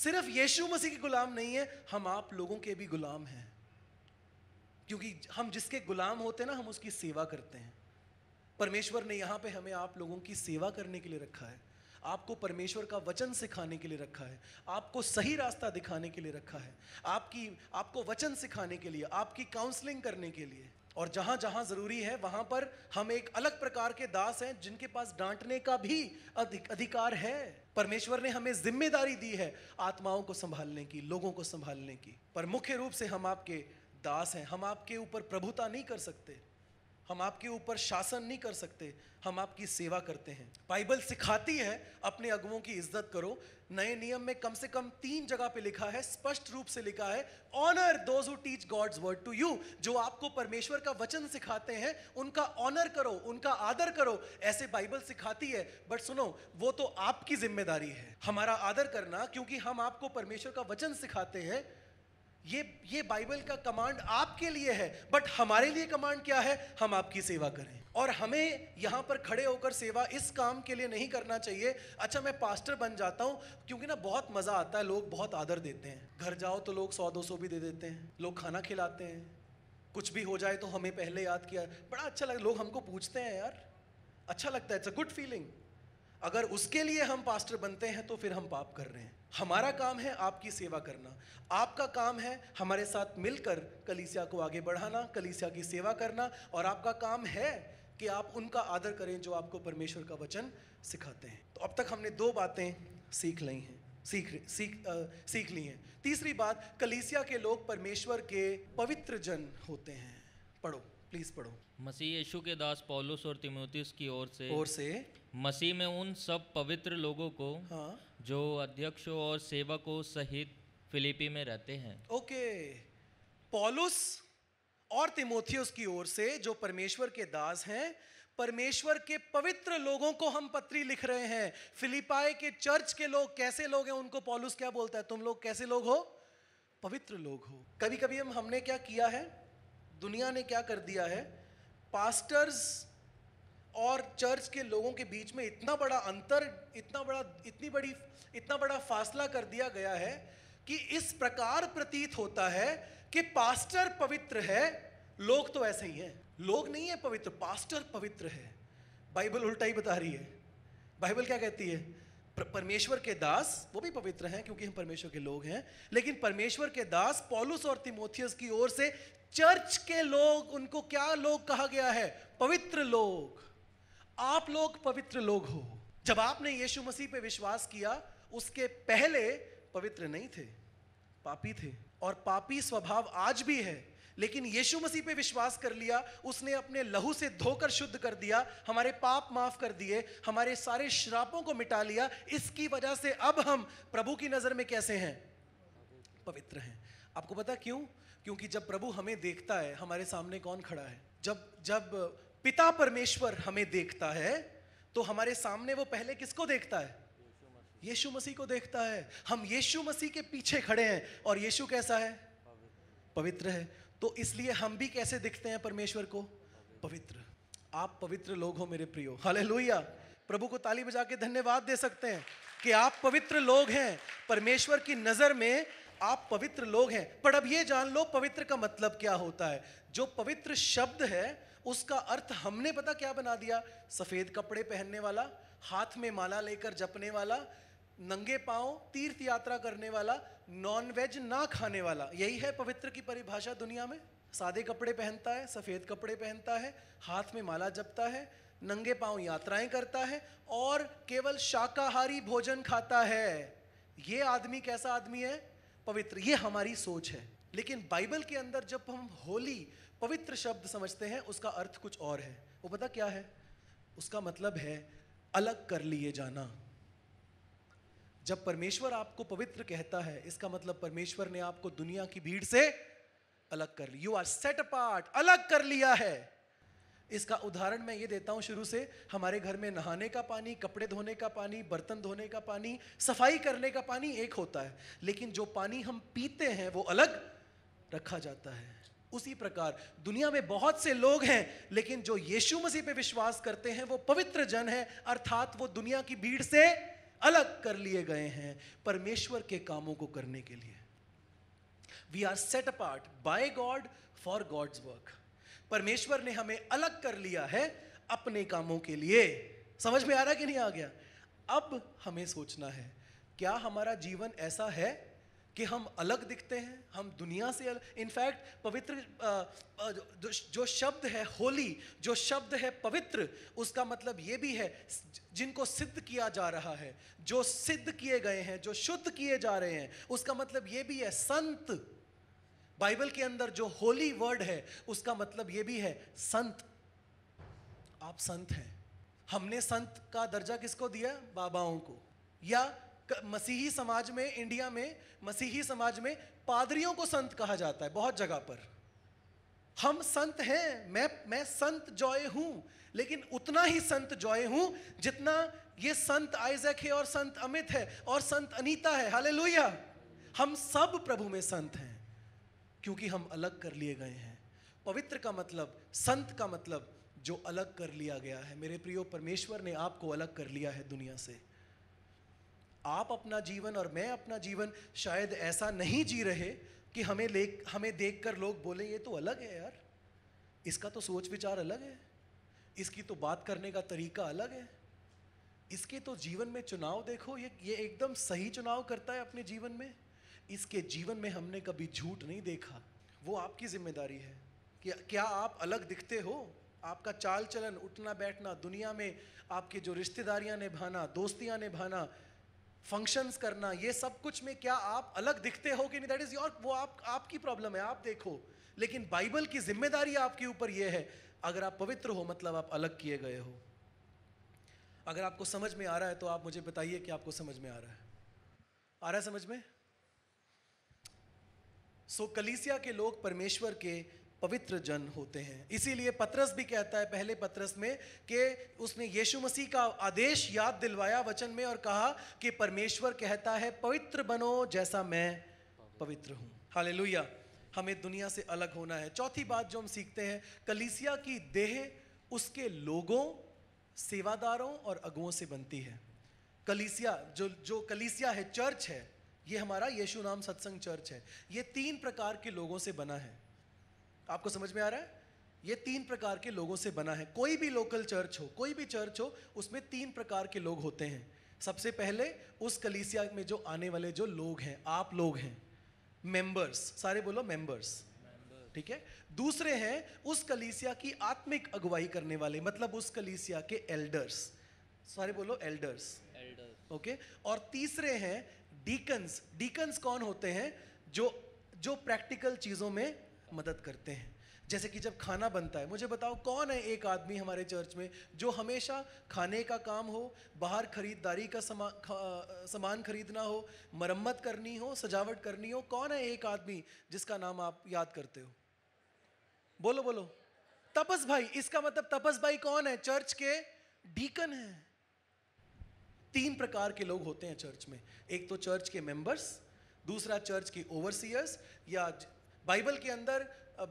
Speaker 1: सिर्फ यीशु मसीह के गुलाम नहीं है हम आप लोगों के भी गुलाम हैं क्योंकि हम जिसके गुलाम होते हैं ना हम उसकी सेवा करते हैं परमेश्वर ने यहाँ पे हमें आप लोगों की सेवा करने के लिए रखा है आपको परमेश्वर का वचन सिखाने के लिए रखा है आपको सही रास्ता दिखाने के लिए रखा है आपकी आपको वचन सिखाने के लिए आपकी काउंसलिंग करने के लिए और जहां जहां ज़रूरी है वहां पर हम एक अलग प्रकार के दास हैं जिनके पास डांटने का भी अधिक अधिकार है परमेश्वर ने हमें जिम्मेदारी दी है आत्माओं को संभालने की लोगों को संभालने की पर मुख्य रूप से हम आपके दास हैं हम आपके ऊपर प्रभुता नहीं कर सकते हम आपके ऊपर शासन नहीं कर सकते हम आपकी सेवा करते हैं बाइबल सिखाती है अपने अगुओं की इज्जत करो नए नियम में कम से कम तीन जगह पे लिखा है स्पष्ट रूप से लिखा है honour those who teach God's word to you जो आपको परमेश्वर का वचन सिखाते हैं उनका ऑनर करो उनका आदर करो ऐसे बाइबल सिखाती है बट सुनो वो तो आपकी जिम्मेदारी है हमारा आदर करना क्योंकि हम आपको परमेश्वर का वचन सिखाते हैं ये ये बाइबल का कमांड आपके लिए है बट हमारे लिए कमांड क्या है हम आपकी सेवा करें और हमें यहाँ पर खड़े होकर सेवा इस काम के लिए नहीं करना चाहिए अच्छा मैं पास्टर बन जाता हूँ क्योंकि ना बहुत मज़ा आता है लोग बहुत आदर देते हैं घर जाओ तो लोग सौ दो सौ भी दे देते हैं लोग खाना खिलाते हैं कुछ भी हो जाए तो हमें पहले याद किया बड़ा अच्छा लगता लोग हमको पूछते हैं यार अच्छा लगता है इट्स अ गुड फीलिंग अगर उसके लिए हम पास्टर बनते हैं तो फिर हम पाप कर रहे हैं हमारा काम है आपकी सेवा करना आपका काम है हमारे साथ मिलकर कलीसिया को आगे बढ़ाना कलीसिया की सेवा करना और आपका काम है कि आप उनका आदर करें जो आपको परमेश्वर का वचन सिखाते हैं तो अब तक हमने दो बातें सीख ली हैं सीख सीख आ, सीख ली हैं तीसरी बात कलीसिया के लोग परमेश्वर के पवित्र जन होते हैं पढ़ो प्लीज पढ़ो
Speaker 2: मसीह यीशु के दास पॉलुस और तिमोथियस की ओर से ओर से मसीह में उन सब पवित्र लोगों को हाँ जो अध्यक्षों और सेवकों सहित फिलिपी में रहते हैं
Speaker 1: ओके पॉलुस और तिमोथियस की ओर से जो परमेश्वर के दास हैं परमेश्वर के पवित्र लोगों को हम पत्री लिख रहे हैं फिलिपाई के चर्च के लोग कैसे लोग हैं उनको पॉलुस क्या बोलता है तुम लोग कैसे लोग हो पवित्र लोग हो कभी कभी हम हमने क्या किया है दुनिया ने क्या कर दिया है पास्टर्स और चर्च के लोगों के बीच में इतना बड़ा अंतर इतना बड़ा इतनी बड़ी इतना बड़ा फासला कर दिया गया है कि इस प्रकार प्रतीत होता है कि पास्टर पवित्र है लोग तो ऐसे ही हैं लोग नहीं है पवित्र पास्टर पवित्र है बाइबल उल्टा ही बता रही है बाइबल क्या कहती है परमेश्वर के दास वो भी पवित्र हैं क्योंकि हम परमेश्वर के लोग हैं लेकिन परमेश्वर के दास पॉलुस और तिमोथियस की ओर से चर्च के लोग उनको क्या लोग कहा गया है पवित्र लोग आप लोग पवित्र लोग हो जब आपने यीशु मसीह पे विश्वास किया उसके पहले पवित्र नहीं थे पापी थे और पापी स्वभाव आज भी है लेकिन यीशु मसीह पे विश्वास कर लिया उसने अपने लहू से धोकर शुद्ध कर दिया हमारे पाप माफ कर दिए हमारे सारे श्रापों को मिटा लिया इसकी वजह से अब हम प्रभु की नजर में कैसे हैं पवित्र हैं आपको पता क्यों क्योंकि जब प्रभु हमें देखता है हमारे सामने कौन खड़ा है जब जब पिता परमेश्वर हमें देखता है तो हमारे सामने वो पहले किसको देखता है यीशु मसीह को देखता है हम यीशु मसीह के पीछे खड़े हैं और यीशु कैसा है पवित्र है तो इसलिए हम भी कैसे दिखते हैं परमेश्वर को पवित्र आप पवित्र लोग हो मेरे प्रियो हाले प्रभु को ताली बजा के धन्यवाद दे सकते हैं कि आप पवित्र लोग हैं परमेश्वर की नज़र में आप पवित्र लोग हैं पर अब ये जान लो पवित्र का मतलब क्या होता है जो पवित्र शब्द है उसका अर्थ हमने पता क्या बना दिया सफ़ेद कपड़े पहनने वाला हाथ में माला लेकर जपने वाला नंगे पांव तीर्थ यात्रा करने वाला नॉन वेज ना खाने वाला यही है पवित्र की परिभाषा दुनिया में सादे कपड़े पहनता है सफ़ेद कपड़े पहनता है हाथ में माला जपता है नंगे पांव यात्राएं करता है और केवल शाकाहारी भोजन खाता है ये आदमी कैसा आदमी है पवित्र ये हमारी सोच है लेकिन बाइबल के अंदर जब हम होली पवित्र शब्द समझते हैं उसका अर्थ कुछ और है वो पता क्या है उसका मतलब है अलग कर लिए जाना जब परमेश्वर आपको पवित्र कहता है इसका मतलब परमेश्वर ने आपको दुनिया की भीड़ से अलग कर लिया यू आर सेट अपार्ट अलग कर लिया है इसका उदाहरण मैं ये देता हूं शुरू से हमारे घर में नहाने का पानी कपड़े धोने का पानी बर्तन धोने का पानी सफाई करने का पानी एक होता है लेकिन जो पानी हम पीते हैं वो अलग रखा जाता है उसी प्रकार दुनिया में बहुत से लोग हैं लेकिन जो यीशु मसीह पे विश्वास करते हैं वो पवित्र जन है अर्थात वो दुनिया की भीड़ से अलग कर लिए गए हैं परमेश्वर के कामों को करने के लिए we are set apart by God for God's work परमेश्वर ने हमें अलग कर लिया है अपने कामों के लिए समझ में आ रहा कि नहीं आ गया अब हमें सोचना है क्या हमारा जीवन ऐसा है कि हम अलग दिखते हैं हम दुनिया से अलग इनफैक्ट पवित्र जो, जो शब्द है होली जो शब्द है पवित्र उसका मतलब ये भी है जिनको सिद्ध किया जा रहा है जो सिद्ध किए गए हैं जो शुद्ध किए जा रहे हैं उसका मतलब ये भी है संत बाइबल के अंदर जो होली वर्ड है उसका मतलब ये भी है संत आप संत हैं हमने संत का दर्जा किसको दिया बाबाओं को या मसीही समाज में इंडिया में मसीही समाज में पादरियों को संत कहा जाता है बहुत जगह पर हम संत हैं मैं मैं संत जॉय हूं लेकिन उतना ही संत जॉय हूं जितना ये संत आइजक है और संत अमित है और संत अनीता है हाले हम सब प्रभु में संत हैं क्योंकि हम अलग कर लिए गए हैं पवित्र का मतलब संत का मतलब जो अलग कर लिया गया है मेरे प्रियो परमेश्वर ने आपको अलग कर लिया है दुनिया से आप अपना जीवन और मैं अपना जीवन शायद ऐसा नहीं जी रहे कि हमें ले हमें देख कर लोग बोले ये तो अलग है यार इसका तो सोच विचार अलग है इसकी तो बात करने का तरीका अलग है इसके तो जीवन में चुनाव देखो ये ये एकदम सही चुनाव करता है अपने जीवन में इसके जीवन में हमने कभी झूठ नहीं देखा वो आपकी जिम्मेदारी है कि क्या आप अलग दिखते हो आपका चाल चलन उठना बैठना दुनिया में आपके जो रिश्तेदारियां निभाना दोस्तियां निभाना फंक्शंस करना ये सब कुछ में क्या आप अलग दिखते हो कि नहीं दैट इज योर वो आप आपकी प्रॉब्लम है आप देखो लेकिन बाइबल की जिम्मेदारी आपके ऊपर ये है अगर आप पवित्र हो मतलब आप अलग किए गए हो अगर आपको समझ में आ रहा है तो आप मुझे बताइए कि आपको समझ में आ रहा है आ रहा है समझ में सो so, कलीसिया के लोग परमेश्वर के पवित्र जन होते हैं इसीलिए पत्रस भी कहता है पहले पत्रस में कि उसने यीशु मसीह का आदेश याद दिलवाया वचन में और कहा कि परमेश्वर कहता है पवित्र बनो जैसा मैं पवित्र हूँ हाले हमें दुनिया से अलग होना है चौथी बात जो हम सीखते हैं कलीसिया की देह उसके लोगों सेवादारों और अगुओं से बनती है कलीसिया जो जो कलीसिया है चर्च है ये हमारा यीशु नाम सत्संग चर्च है ये तीन प्रकार के लोगों से बना है आपको समझ में आ रहा है ये तीन प्रकार के लोगों से बना है कोई भी लोकल चर्च हो कोई भी चर्च हो उसमें तीन प्रकार के लोग होते हैं सबसे पहले उस कलीसिया में जो आने वाले जो लोग हैं आप लोग हैं मेंबर्स सारे बोलो मेंबर्स ठीक है दूसरे हैं उस कलीसिया की आत्मिक अगुवाई करने वाले मतलब उस कलीसिया के एल्डर्स सारे बोलो एल्डर्स एल्डर्स ओके और तीसरे हैं डीकन्स डीकन्स कौन होते हैं जो जो प्रैक्टिकल चीज़ों में मदद करते हैं जैसे कि जब खाना बनता है मुझे बताओ कौन है एक आदमी हमारे चर्च में जो हमेशा खाने का काम हो बाहर खरीदारी का समा सामान खरीदना हो मरम्मत करनी हो सजावट करनी हो कौन है एक आदमी जिसका नाम आप याद करते हो बोलो बोलो तपस भाई इसका मतलब तपस भाई कौन है चर्च के डीकन है तीन प्रकार के लोग होते हैं चर्च में एक तो चर्च के मेंबर्स दूसरा चर्च के ओवरसियर्स या बाइबल के अंदर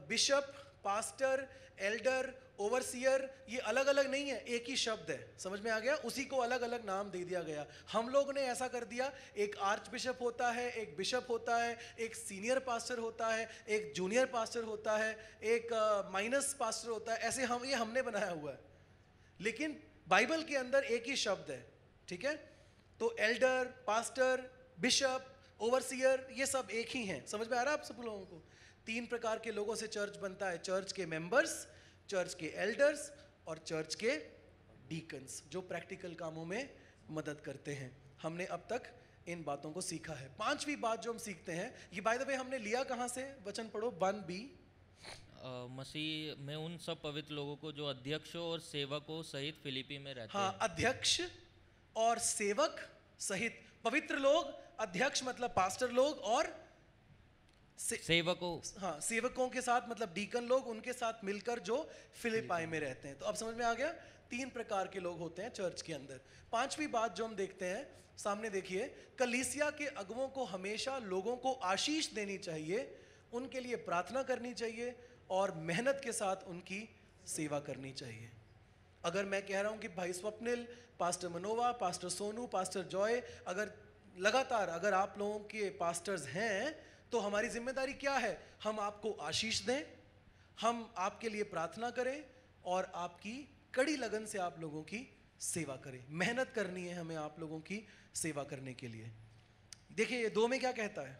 Speaker 1: बिशप पास्टर एल्डर ओवरसियर ये अलग अलग नहीं है एक ही शब्द है समझ में आ गया उसी को अलग अलग नाम दे दिया गया हम लोग ने ऐसा कर दिया एक आर्च बिशप होता है एक बिशप होता है एक सीनियर पास्टर होता है एक जूनियर पास्टर होता है एक माइनस uh, पास्टर होता है ऐसे हम ये हमने बनाया हुआ है लेकिन बाइबल के अंदर एक ही शब्द है ठीक है तो एल्डर पास्टर बिशप ओवरसियर ये सब एक ही हैं समझ में आ रहा है आप सब लोगों को तीन प्रकार के लोगों से चर्च बनता है चर्च के मेंबर्स चर्च के एल्डर्स और चर्च के डीकन्स जो प्रैक्टिकल कामों में मदद करते हैं हमने अब तक इन बातों को सीखा है पांचवी बात जो हम सीखते हैं ये बाय द वे हमने लिया कहाँ से वचन पढ़ो वन बी
Speaker 2: मसीह में उन सब पवित्र लोगों को जो अध्यक्ष और सेवकों सहित फिलिपी में रहते हाँ अध्यक्ष
Speaker 1: और सेवक सहित पवित्र लोग अध्यक्ष मतलब पास्टर लोग और से, सेवकों हाँ सेवकों के साथ मतलब डीकन लोग उनके साथ मिलकर जो फिलिपाई में रहते हैं तो अब समझ में आ गया तीन प्रकार के लोग होते हैं चर्च के अंदर पांचवी बात जो हम देखते हैं सामने देखिए कलीसिया के अगुओं को हमेशा लोगों को आशीष देनी चाहिए उनके लिए प्रार्थना करनी चाहिए और मेहनत के साथ उनकी सेवा करनी चाहिए अगर मैं कह रहा हूँ कि भाई Swapnil pastor Manova pastor Sonu pastor Joy अगर लगातार अगर आप लोगों के पास्टर्स हैं तो हमारी जिम्मेदारी क्या है हम आपको आशीष दें हम आपके लिए प्रार्थना करें और आपकी कड़ी लगन से आप लोगों की सेवा करें मेहनत करनी है हमें आप लोगों की सेवा करने के लिए देखिए ये दो में क्या कहता है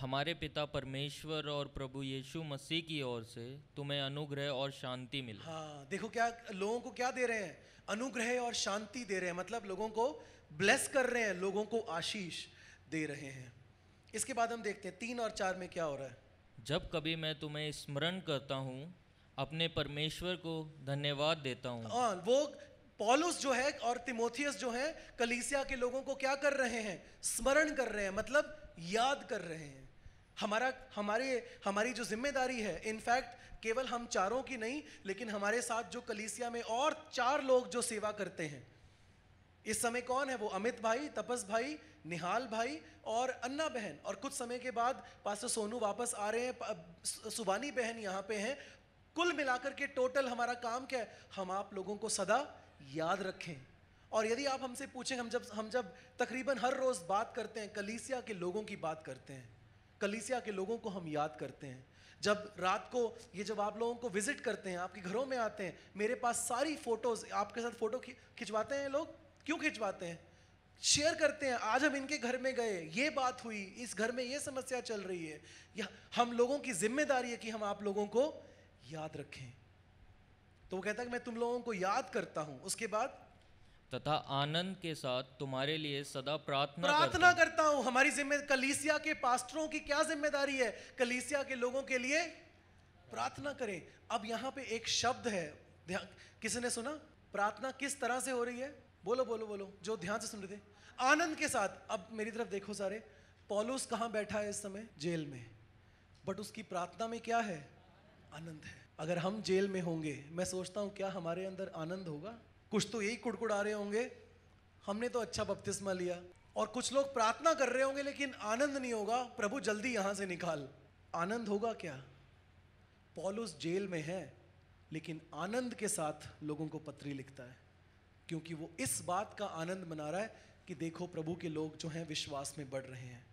Speaker 2: हमारे पिता परमेश्वर और प्रभु यीशु मसीह की ओर से तुम्हें अनुग्रह और शांति मिले
Speaker 1: हाँ देखो क्या लोगों को क्या दे रहे हैं अनुग्रह और शांति दे रहे हैं मतलब लोगों को ब्लेस कर रहे हैं लोगों को आशीष दे रहे हैं इसके बाद हम देखते हैं तीन और चार में क्या हो रहा है
Speaker 2: जब कभी मैं तुम्हें स्मरण करता हूँ अपने परमेश्वर को धन्यवाद देता हूँ
Speaker 1: हाँ, वो पॉलुस जो है और तिमोथियस जो है कलीसिया के लोगों को क्या कर रहे हैं स्मरण कर रहे हैं मतलब याद कर रहे हैं हमारा हमारे हमारी जो जिम्मेदारी है इनफैक्ट केवल हम चारों की नहीं लेकिन हमारे साथ जो कलीसिया में और चार लोग जो सेवा करते हैं इस समय कौन है वो अमित भाई तपस भाई निहाल भाई और अन्ना बहन और कुछ समय के बाद पास्टर सोनू वापस आ रहे हैं सुबानी बहन यहाँ पे हैं कुल मिलाकर के टोटल हमारा काम क्या है हम आप लोगों को सदा याद रखें और यदि आप हमसे पूछें हम जब हम जब तकरीबन हर रोज़ बात करते हैं कलीसिया के लोगों की बात करते हैं कलीसिया के लोगों को हम याद करते हैं जब रात को ये जब आप लोगों को विज़िट करते हैं आपके घरों में आते हैं मेरे पास सारी फ़ोटोज़ आपके साथ फ़ोटो खिंचवाते हैं लोग क्यों खिंचवाते हैं शेयर करते हैं आज हम इनके घर में गए ये बात हुई इस घर में ये समस्या चल रही है या हम लोगों की जिम्मेदारी है कि हम आप लोगों को याद रखें तो वो कहता है कि मैं तुम लोगों को याद करता हूं उसके बाद
Speaker 2: तथा आनंद के साथ तुम्हारे लिए सदा प्रार्थना प्रार्थना
Speaker 1: करता, करता हूं हमारी जिम्मेदारी कलीसिया के पास्टरों की क्या जिम्मेदारी है कलीसिया के लोगों के लिए प्रार्थना करें अब यहां पे एक शब्द है किसी ने सुना प्रार्थना किस तरह से हो रही है बोलो बोलो बोलो जो ध्यान से सुन रहे थे आनंद के साथ अब मेरी तरफ देखो सारे पॉलुस कहाँ बैठा है इस समय जेल में बट उसकी प्रार्थना में क्या है आनंद है अगर हम जेल में होंगे मैं सोचता हूँ क्या हमारे अंदर आनंद होगा कुछ तो यही कुड़कुड़ा रहे होंगे हमने तो अच्छा बपतिस्मा लिया और कुछ लोग प्रार्थना कर रहे होंगे लेकिन आनंद नहीं होगा प्रभु जल्दी यहाँ से निकाल आनंद होगा क्या पॉलुस जेल में है लेकिन आनंद के साथ लोगों को पत्री लिखता है क्योंकि वो इस बात का आनंद मना रहा है कि देखो प्रभु के लोग जो हैं विश्वास में बढ़ रहे हैं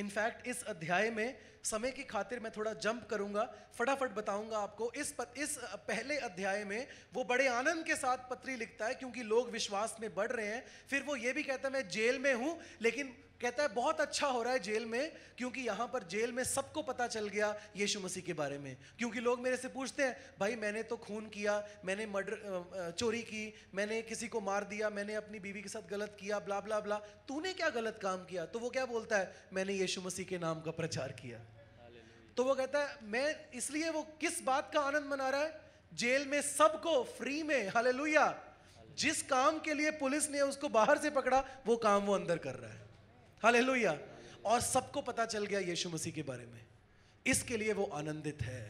Speaker 1: इनफैक्ट इस अध्याय में समय की खातिर मैं थोड़ा जंप करूंगा फटाफट बताऊंगा आपको इस पत, इस पहले अध्याय में वो बड़े आनंद के साथ पत्री लिखता है क्योंकि लोग विश्वास में बढ़ रहे हैं फिर वो ये भी कहता है मैं जेल में हूँ लेकिन कहता है बहुत अच्छा हो रहा है जेल में क्योंकि यहां पर जेल में सबको पता चल गया यीशु मसीह के बारे में क्योंकि लोग मेरे से पूछते हैं भाई मैंने तो खून किया मैंने मर्डर चोरी की मैंने किसी को मार दिया मैंने अपनी बीवी के साथ गलत किया ब्ला ब्ला ब्ला तूने क्या गलत काम किया तो वो क्या बोलता है मैंने यीशु मसीह के नाम का प्रचार किया तो वो कहता है मैं इसलिए वो किस बात का आनंद मना रहा है जेल में सबको फ्री में हले जिस काम के लिए पुलिस ने उसको बाहर से पकड़ा वो काम वो अंदर कर रहा है हालेलुया और सबको पता चल गया यीशु मसीह के बारे में इसके लिए वो आनंदित है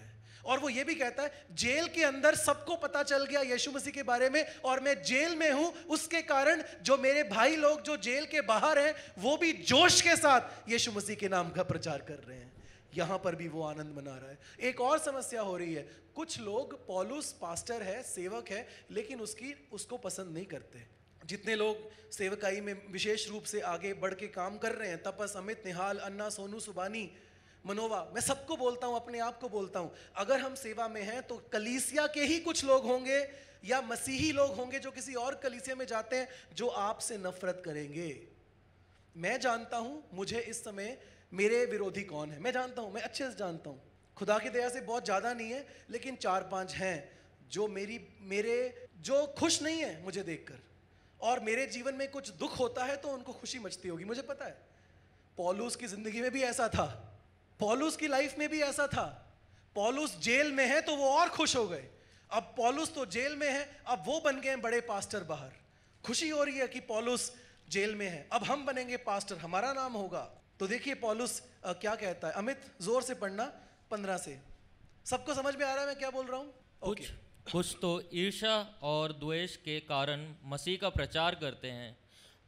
Speaker 1: और वो ये भी कहता है जेल के अंदर सबको पता चल गया यीशु मसीह के बारे में और मैं जेल में हूं उसके कारण जो मेरे भाई लोग जो जेल के बाहर हैं वो भी जोश के साथ यीशु मसीह के नाम का प्रचार कर रहे हैं यहां पर भी वो आनंद मना रहा है एक और समस्या हो रही है कुछ लोग पॉलुस पास्टर है सेवक है लेकिन उसकी उसको पसंद नहीं करते जितने लोग सेवकाई में विशेष रूप से आगे बढ़ के काम कर रहे हैं तपस अमित निहाल अन्ना सोनू सुबानी मनोवा मैं सबको बोलता हूँ अपने आप को बोलता हूँ अगर हम सेवा में हैं तो कलीसिया के ही कुछ लोग होंगे या मसीही लोग होंगे जो किसी और कलीसिया में जाते हैं जो आपसे नफरत करेंगे मैं जानता हूँ मुझे इस समय मेरे विरोधी कौन है मैं जानता हूँ मैं अच्छे से जानता हूँ खुदा की दया से बहुत ज़्यादा नहीं है लेकिन चार पाँच हैं जो मेरी मेरे जो खुश नहीं है मुझे देखकर और मेरे जीवन में कुछ दुख होता है तो उनको खुशी मचती होगी मुझे पता है पॉलूस की जिंदगी में भी ऐसा था पॉलूस की लाइफ में भी ऐसा था पॉलूस जेल में है तो वो और खुश हो गए अब पॉलूस तो जेल में है अब वो बन गए बड़े पास्टर बाहर खुशी हो रही है कि पॉलूस जेल में है अब हम बनेंगे पास्टर हमारा नाम होगा तो देखिए पॉलूस क्या कहता है अमित जोर से पढ़ना पंद्रह से सबको समझ में आ रहा है मैं क्या बोल रहा हूँ ओके okay.
Speaker 2: कुछ तो ईर्षा और द्वेष के कारण मसीह का प्रचार करते हैं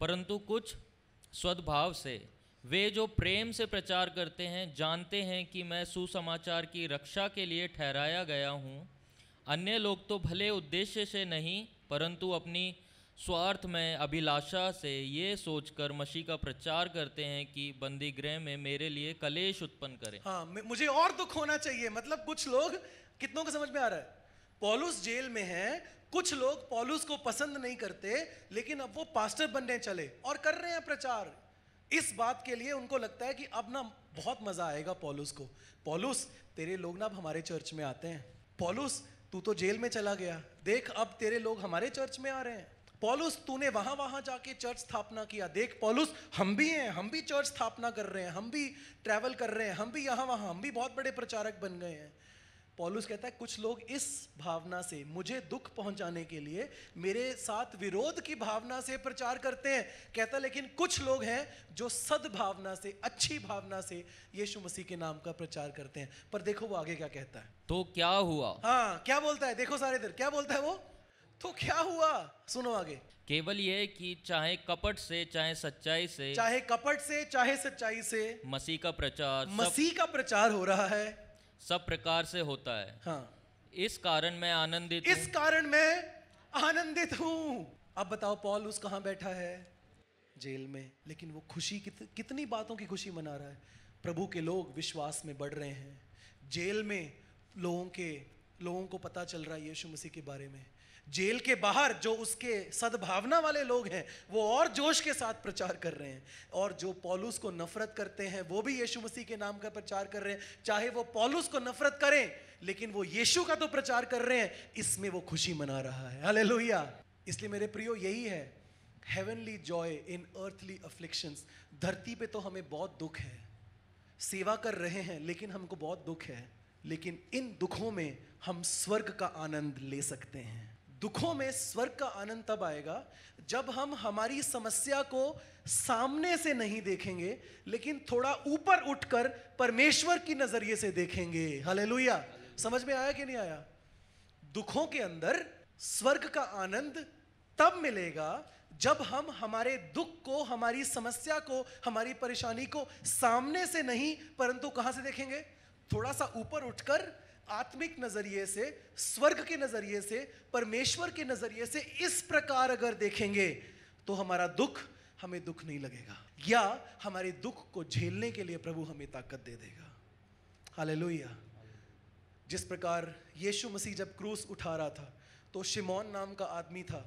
Speaker 2: परंतु कुछ सद्भाव से वे जो प्रेम से प्रचार करते हैं जानते हैं कि मैं सुसमाचार की रक्षा के लिए ठहराया गया हूँ अन्य लोग तो भले उद्देश्य से नहीं परंतु अपनी स्वार्थ में अभिलाषा से ये सोचकर मसीह का प्रचार करते हैं कि बंदी गृह में मेरे लिए कलेश उत्पन्न करें
Speaker 1: हाँ मुझे और दुख होना चाहिए मतलब कुछ लोग कितनों को समझ में आ रहा है पॉलुस जेल में है कुछ लोग पॉलुस को पसंद नहीं करते लेकिन अब वो पास्टर बनने चले और कर रहे हैं प्रचार इस बात के लिए उनको लगता है कि अब ना बहुत मजा आएगा पॉलुस को पॉलुस तेरे लोग ना अब हमारे चर्च में आते हैं पॉलुस तू तो जेल में चला गया देख अब तेरे लोग हमारे चर्च में आ रहे हैं पॉलुस तूने वहां वहां जाके चर्च स्थापना किया देख पॉलुस हम भी हैं हम भी चर्च स्थापना कर रहे हैं हम भी ट्रैवल कर रहे हैं हम भी यहाँ वहां हम भी बहुत बड़े प्रचारक बन गए हैं पॉलुस कहता है कुछ लोग इस भावना से मुझे दुख पहुंचाने के लिए मेरे साथ विरोध की भावना से प्रचार करते हैं कहता लेकिन कुछ लोग हैं जो सद्भावना से अच्छी भावना से यीशु मसीह के नाम का प्रचार करते हैं पर देखो वो आगे क्या कहता है तो क्या हुआ हाँ क्या बोलता है देखो सारे इधर क्या बोलता है वो तो क्या हुआ सुनो आगे
Speaker 2: केवल ये कि चाहे कपट से चाहे सच्चाई से चाहे
Speaker 1: कपट से चाहे सच्चाई से
Speaker 2: मसीह का प्रचार मसीह
Speaker 1: का प्रचार हो रहा है
Speaker 2: सब प्रकार से होता है हाँ इस कारण मैं आनंदित इस
Speaker 1: कारण मैं आनंदित हूं अब बताओ पॉल उस कहाँ बैठा है जेल में लेकिन वो खुशी कित, कितनी बातों की खुशी मना रहा है प्रभु के लोग विश्वास में बढ़ रहे हैं जेल में लोगों के लोगों को पता चल रहा है यीशु मसीह के बारे में जेल के बाहर जो उसके सद्भावना वाले लोग हैं वो और जोश के साथ प्रचार कर रहे हैं और जो पॉलुस को नफरत करते हैं वो भी यीशु मसीह के नाम का प्रचार कर रहे हैं चाहे वो पॉलुस को नफरत करें लेकिन वो यीशु का तो प्रचार कर रहे हैं इसमें वो खुशी मना रहा है हले इसलिए मेरे प्रियो यही है heavenly joy in earthly afflictions धरती पे तो हमें बहुत दुख है सेवा कर रहे हैं लेकिन हमको बहुत दुख है लेकिन इन दुखों में हम स्वर्ग का आनंद ले सकते हैं दुखों में स्वर्ग का आनंद तब आएगा जब हम हमारी समस्या को सामने से नहीं देखेंगे लेकिन थोड़ा ऊपर उठकर परमेश्वर की नजरिए से देखेंगे हले समझ में आया कि नहीं आया दुखों के अंदर स्वर्ग का आनंद तब मिलेगा जब हम हमारे दुख को हमारी समस्या को हमारी परेशानी को सामने से नहीं परंतु कहां से देखेंगे थोड़ा सा ऊपर उठकर आत्मिक नजरिए से स्वर्ग के नजरिए से परमेश्वर के नजरिए से इस प्रकार अगर देखेंगे तो हमारा दुख हमें दुख नहीं लगेगा या हमारे दुख को झेलने के लिए प्रभु हमें ताकत दे देगा हाले जिस प्रकार यीशु मसीह जब क्रूस उठा रहा था तो शिमोन नाम का आदमी था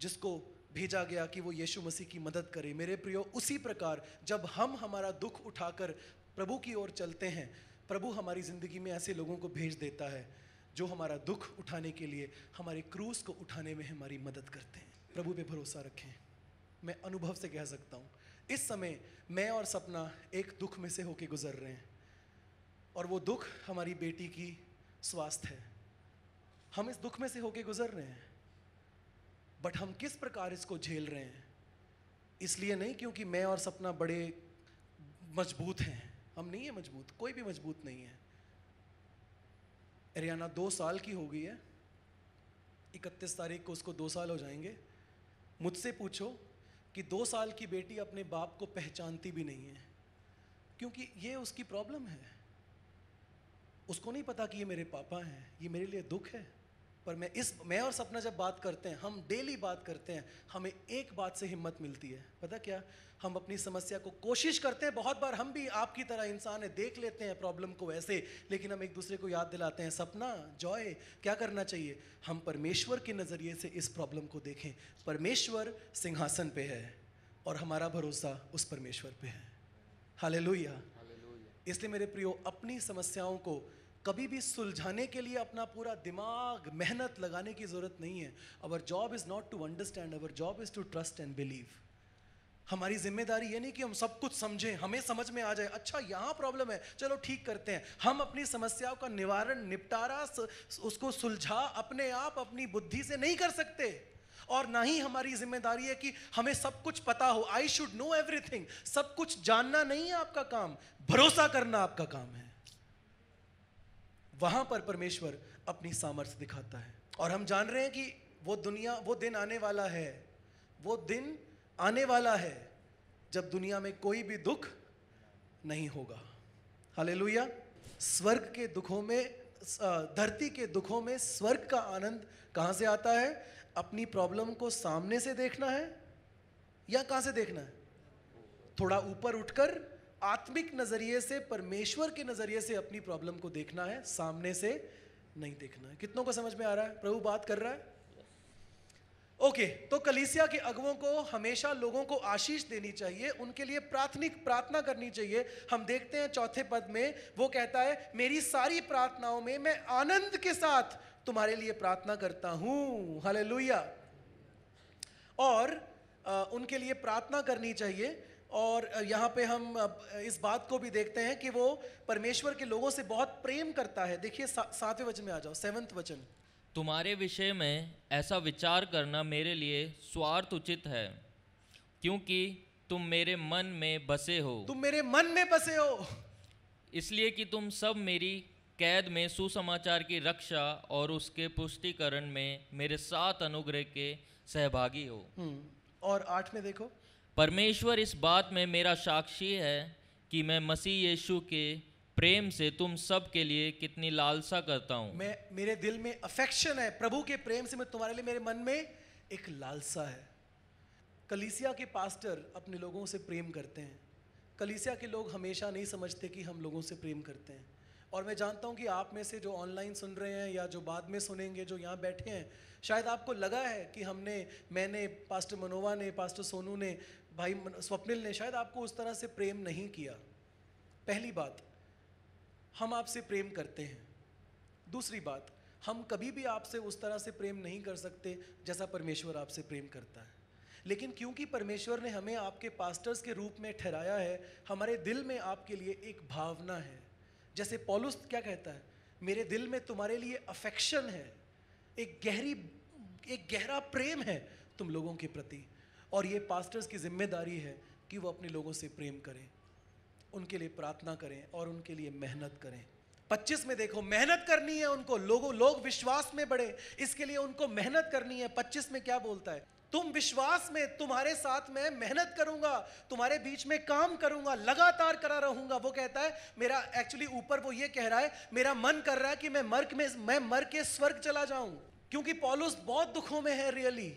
Speaker 1: जिसको भेजा गया कि वो यीशु मसीह की मदद करे मेरे प्रियो उसी प्रकार जब हम हमारा दुख उठाकर प्रभु की ओर चलते हैं प्रभु हमारी ज़िंदगी में ऐसे लोगों को भेज देता है जो हमारा दुख उठाने के लिए हमारे क्रूस को उठाने में हमारी मदद करते हैं प्रभु पे भरोसा रखें मैं अनुभव से कह सकता हूँ इस समय मैं और सपना एक दुख में से होके गुजर रहे हैं और वो दुख हमारी बेटी की स्वास्थ्य है हम इस दुख में से होके गुजर रहे हैं बट हम किस प्रकार इसको झेल रहे हैं इसलिए नहीं क्योंकि मैं और सपना बड़े मजबूत हैं हम नहीं है मजबूत कोई भी मजबूत नहीं है हरियाणा दो साल की हो गई है इकतीस तारीख को उसको दो साल हो जाएंगे मुझसे पूछो कि दो साल की बेटी अपने बाप को पहचानती भी नहीं है क्योंकि ये उसकी प्रॉब्लम है उसको नहीं पता कि ये मेरे पापा हैं ये मेरे लिए दुख है पर मैं इस मैं और सपना जब बात करते हैं हम डेली बात करते हैं हमें एक बात से हिम्मत मिलती है पता क्या हम अपनी समस्या को कोशिश करते हैं बहुत बार हम भी आपकी तरह इंसान है देख लेते हैं प्रॉब्लम को वैसे लेकिन हम एक दूसरे को याद दिलाते हैं सपना जॉय क्या करना चाहिए हम परमेश्वर के नज़रिए से इस प्रॉब्लम को देखें परमेश्वर सिंहासन पे है और हमारा भरोसा उस परमेश्वर पे है हाले इसलिए मेरे प्रियो अपनी समस्याओं को कभी भी सुलझाने के लिए अपना पूरा दिमाग मेहनत लगाने की ज़रूरत नहीं है our job is not to understand our job is to trust and believe हमारी जिम्मेदारी ये नहीं कि हम सब कुछ समझें हमें समझ में आ जाए अच्छा यहाँ प्रॉब्लम है चलो ठीक करते हैं हम अपनी समस्याओं का निवारण निपटारा उसको सुलझा अपने आप अपनी बुद्धि से नहीं कर सकते और ना ही हमारी जिम्मेदारी है कि हमें सब कुछ पता हो आई शुड नो एवरीथिंग सब कुछ जानना नहीं है आपका काम भरोसा करना आपका काम है वहां पर परमेश्वर अपनी सामर्थ्य दिखाता है और हम जान रहे हैं कि वो दुनिया वो दिन आने वाला है वो दिन आने वाला है जब दुनिया में कोई भी दुख नहीं होगा हालेलुया स्वर्ग के दुखों में धरती के दुखों में स्वर्ग का आनंद कहाँ से आता है अपनी प्रॉब्लम को सामने से देखना है या कहाँ से देखना है थोड़ा ऊपर उठकर आत्मिक नज़रिए से परमेश्वर के नज़रिए से अपनी प्रॉब्लम को देखना है सामने से नहीं देखना है कितनों को समझ में आ रहा है प्रभु बात कर रहा है ओके okay, तो कलीसिया के अगुओं को हमेशा लोगों को आशीष देनी चाहिए उनके लिए प्राथमिक प्रार्थना करनी चाहिए हम देखते हैं चौथे पद में वो कहता है मेरी सारी प्रार्थनाओं में मैं आनंद के साथ तुम्हारे लिए प्रार्थना करता हूं हले और आ, उनके लिए प्रार्थना करनी चाहिए और यहाँ पे हम इस बात को भी देखते हैं कि वो परमेश्वर के लोगों से बहुत प्रेम करता है देखिए सा, सातवें वचन में आ जाओ सेवंथ वचन
Speaker 2: तुम्हारे विषय में ऐसा विचार करना मेरे लिए स्वार्थ उचित है क्योंकि तुम मेरे मन में बसे हो तुम
Speaker 1: मेरे मन में बसे हो
Speaker 2: इसलिए कि तुम सब मेरी कैद में सुसमाचार की रक्षा और उसके पुष्टिकरण में मेरे साथ अनुग्रह के सहभागी हो हम्म,
Speaker 1: और आठ में देखो
Speaker 2: परमेश्वर इस बात में मेरा साक्षी है कि मैं मसीह यीशु के प्रेम से तुम सब के लिए कितनी लालसा करता हूँ
Speaker 1: मैं मेरे दिल में अफेक्शन है प्रभु के प्रेम से मैं तुम्हारे लिए मेरे मन में एक लालसा है कलीसिया के पास्टर अपने लोगों से प्रेम करते हैं कलीसिया के लोग हमेशा नहीं समझते कि हम लोगों से प्रेम करते हैं और मैं जानता हूँ कि आप में से जो ऑनलाइन सुन रहे हैं या जो बाद में सुनेंगे जो यहाँ बैठे हैं शायद आपको लगा है कि हमने मैंने पास्टर मनोवा ने पास्टर सोनू ने भाई स्वप्निल ने शायद आपको उस तरह से प्रेम नहीं किया पहली बात हम आपसे प्रेम करते हैं दूसरी बात हम कभी भी आपसे उस तरह से प्रेम नहीं कर सकते जैसा परमेश्वर आपसे प्रेम करता है लेकिन क्योंकि परमेश्वर ने हमें आपके पास्टर्स के रूप में ठहराया है हमारे दिल में आपके लिए एक भावना है जैसे पॉलुस क्या कहता है मेरे दिल में तुम्हारे लिए अफेक्शन है एक गहरी एक गहरा प्रेम है तुम लोगों के प्रति और ये पास्टर्स की जिम्मेदारी है कि वो अपने लोगों से प्रेम करें उनके लिए प्रार्थना करें और उनके लिए मेहनत करें 25 में देखो मेहनत करनी है उनको लोगों लोग विश्वास में बढ़े इसके लिए उनको मेहनत करनी है 25 में क्या बोलता है तुम विश्वास में तुम्हारे साथ में मेहनत करूंगा तुम्हारे बीच में काम करूंगा लगातार करा रहूंगा वो कहता है मेरा एक्चुअली ऊपर वो ये कह रहा है मेरा मन कर रहा है कि मैं मर्क में मैं मर के स्वर्ग चला जाऊं क्योंकि पॉलुस बहुत दुखों में है रियली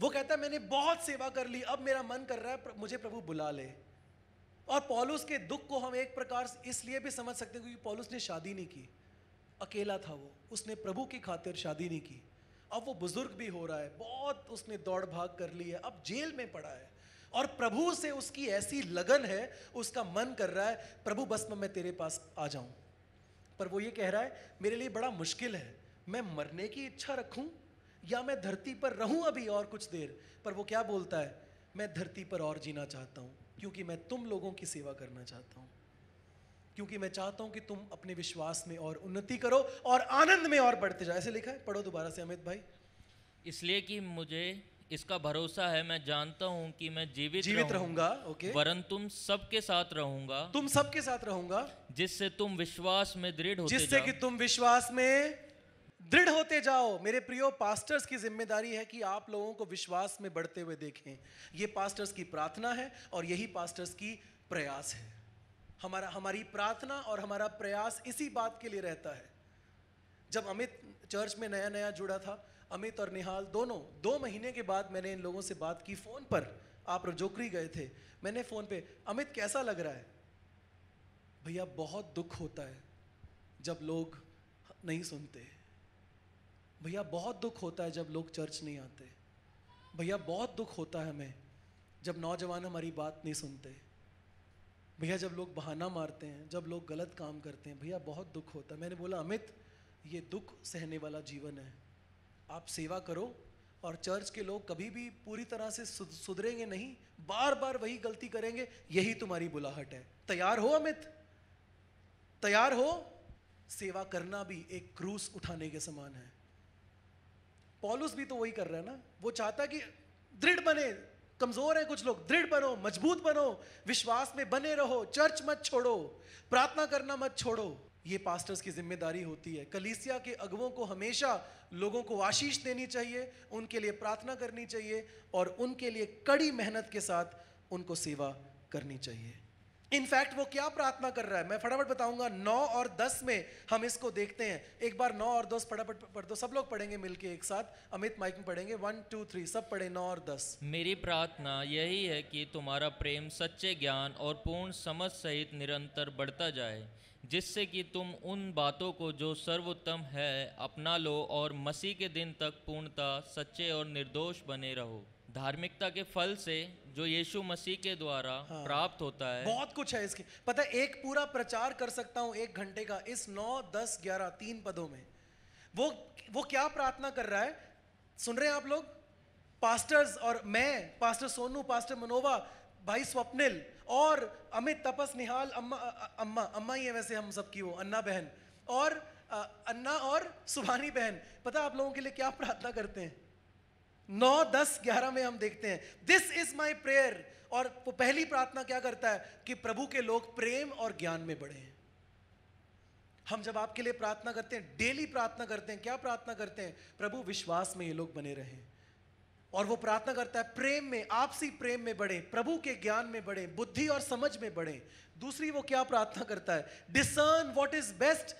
Speaker 1: वो कहता है मैंने बहुत सेवा कर ली अब मेरा मन कर रहा है मुझे प्रभु बुला ले और पॉलुस के दुख को हम एक प्रकार इसलिए भी समझ सकते हैं क्योंकि पॉलुस ने शादी नहीं की अकेला था वो उसने प्रभु की खातिर शादी नहीं की अब वो बुजुर्ग भी हो रहा है बहुत उसने दौड़ भाग कर ली है अब जेल में पड़ा है और प्रभु से उसकी ऐसी लगन है उसका मन कर रहा है प्रभु बस में मैं तेरे पास आ जाऊं पर वो ये कह रहा है मेरे लिए बड़ा मुश्किल है मैं मरने की इच्छा रखूं या मैं धरती पर रहूं अभी और कुछ देर पर वो क्या बोलता है मैं धरती पर और जीना चाहता हूं क्योंकि मैं तुम लोगों की सेवा करना चाहता हूँ क्योंकि मैं चाहता हूं कि तुम अपने विश्वास में और उन्नति करो और आनंद में और बढ़ते जाओ ऐसे लिखा है पढ़ो दोबारा से अमित भाई
Speaker 2: इसलिए कि मुझे इसका भरोसा है मैं जानता हूं कि मैं जीवित जीवित रहूंगा ओके वरन तुम सबके साथ रहूंगा
Speaker 1: तुम सबके साथ रहूंगा
Speaker 2: जिससे तुम विश्वास में दृढ़ जिससे कि
Speaker 1: तुम विश्वास में दृढ़ होते जाओ मेरे प्रियो पास्टर्स की जिम्मेदारी है कि आप लोगों को विश्वास में बढ़ते हुए देखें ये पास्टर्स की प्रार्थना है और यही पास्टर्स की प्रयास है हमारा हमारी प्रार्थना और हमारा प्रयास इसी बात के लिए रहता है जब अमित चर्च में नया नया जुड़ा था अमित और निहाल दोनों दो महीने के बाद मैंने इन लोगों से बात की फ़ोन पर आप रजोकरी गए थे मैंने फ़ोन पे अमित कैसा लग रहा है भैया बहुत दुख होता है जब लोग नहीं सुनते हैं भैया बहुत दुख होता है जब लोग चर्च नहीं आते भैया बहुत दुख होता है हमें जब नौजवान हमारी बात नहीं सुनते भैया जब लोग बहाना मारते हैं जब लोग गलत काम करते हैं भैया बहुत दुख होता है मैंने बोला अमित ये दुख सहने वाला जीवन है आप सेवा करो और चर्च के लोग कभी भी पूरी तरह से सुधरेंगे नहीं बार बार वही गलती करेंगे यही तुम्हारी बुलाहट है तैयार हो अमित तैयार हो सेवा करना भी एक क्रूस उठाने के समान है पॉलुस भी तो वही कर रहा है ना वो चाहता कि दृढ़ बने कमजोर है कुछ लोग दृढ़ बनो मजबूत बनो विश्वास में बने रहो चर्च मत छोड़ो प्रार्थना करना मत छोड़ो ये पास्टर्स की जिम्मेदारी होती है कलीसिया के अगुओं को हमेशा लोगों को आशीष देनी चाहिए उनके लिए प्रार्थना करनी चाहिए और उनके लिए कड़ी मेहनत के साथ उनको सेवा करनी चाहिए इनफैक्ट वो क्या प्रार्थना कर रहा है मैं फटाफट बताऊंगा नौ और दस में हम इसको देखते हैं एक बार नौ और दस फटाफट पढ़ दो सब लोग पढ़ेंगे मिलके एक साथ अमित माइक में पढ़ेंगे वन टू थ्री सब पढ़े नौ और दस
Speaker 2: मेरी प्रार्थना यही है कि तुम्हारा प्रेम सच्चे ज्ञान और पूर्ण समझ सहित निरंतर बढ़ता जाए जिससे कि तुम उन बातों को जो सर्वोत्तम है अपना लो और मसीह के दिन तक पूर्णता सच्चे और निर्दोष बने रहो धार्मिकता के फल से जो यीशु मसीह के द्वारा हाँ। प्राप्त होता है बहुत
Speaker 1: कुछ है इसके पता है एक पूरा प्रचार कर सकता हूँ एक घंटे का इस नौ दस ग्यारह तीन पदों में वो वो क्या प्रार्थना कर रहा है सुन रहे हैं आप लोग पास्टर्स और मैं पास्टर सोनू पास्टर मनोवा भाई स्वप्निल और अमित तपस निहाल अम्मा अम्मा अम्मा ही है वैसे हम सबकी वो अन्ना बहन और अन्ना और सुभानी बहन पता आप लोगों के लिए क्या प्रार्थना करते हैं नौ दस ग्यारह में हम देखते हैं दिस इज माई प्रेयर और वो पहली प्रार्थना क्या करता है कि प्रभु के लोग प्रेम और ज्ञान में बढ़े हैं हम जब आपके लिए प्रार्थना करते हैं डेली प्रार्थना करते हैं क्या प्रार्थना करते हैं प्रभु विश्वास में ये लोग बने रहे और वो प्रार्थना करता है प्रेम में आपसी प्रेम में बढ़े प्रभु के ज्ञान में बढ़े बुद्धि और समझ में बढ़े दूसरी वो क्या प्रार्थना करता है डिसर्न वॉट इज बेस्ट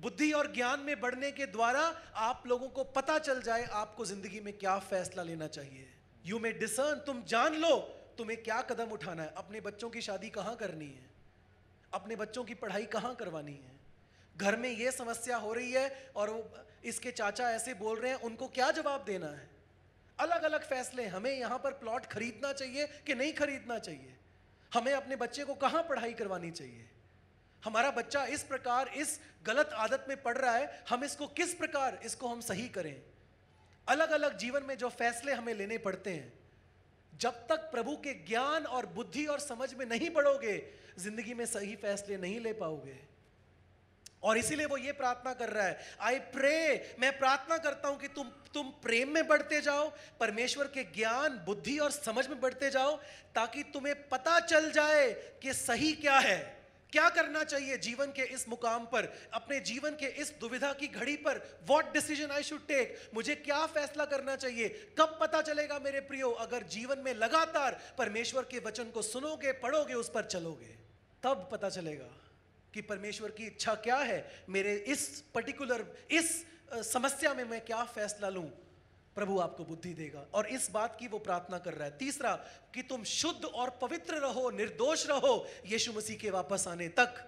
Speaker 1: बुद्धि और ज्ञान में बढ़ने के द्वारा आप लोगों को पता चल जाए आपको जिंदगी में क्या फैसला लेना चाहिए यू मे डिसर्न तुम जान लो तुम्हें क्या कदम उठाना है अपने बच्चों की शादी कहाँ करनी है अपने बच्चों की पढ़ाई कहाँ करवानी है घर में ये समस्या हो रही है और वो इसके चाचा ऐसे बोल रहे हैं उनको क्या जवाब देना है अलग अलग फैसले हमें यहाँ पर प्लॉट खरीदना चाहिए कि नहीं खरीदना चाहिए हमें अपने बच्चे को कहाँ पढ़ाई करवानी चाहिए हमारा बच्चा इस प्रकार इस गलत आदत में पड़ रहा है हम इसको किस प्रकार इसको हम सही करें अलग अलग जीवन में जो फैसले हमें लेने पड़ते हैं जब तक प्रभु के ज्ञान और बुद्धि और समझ में नहीं बढ़ोगे जिंदगी में सही फैसले नहीं ले पाओगे और इसीलिए वो ये प्रार्थना कर रहा है आई प्रे मैं प्रार्थना करता हूं कि तुम तुम प्रेम में बढ़ते जाओ परमेश्वर के ज्ञान बुद्धि और समझ में बढ़ते जाओ ताकि तुम्हें पता चल जाए कि सही क्या है क्या करना चाहिए जीवन के इस मुकाम पर अपने जीवन के इस दुविधा की घड़ी पर what decision I should take मुझे क्या फैसला करना चाहिए कब पता चलेगा मेरे प्रियो अगर जीवन में लगातार परमेश्वर के वचन को सुनोगे पढ़ोगे उस पर चलोगे तब पता चलेगा कि परमेश्वर की इच्छा क्या है मेरे इस पर्टिकुलर इस समस्या में मैं क्या फैसला लूं प्रभु आपको बुद्धि देगा और इस बात की वो प्रार्थना कर रहा है तीसरा कि तुम शुद्ध और पवित्र रहो निर्दोष रहो यीशु मसीह के वापस आने तक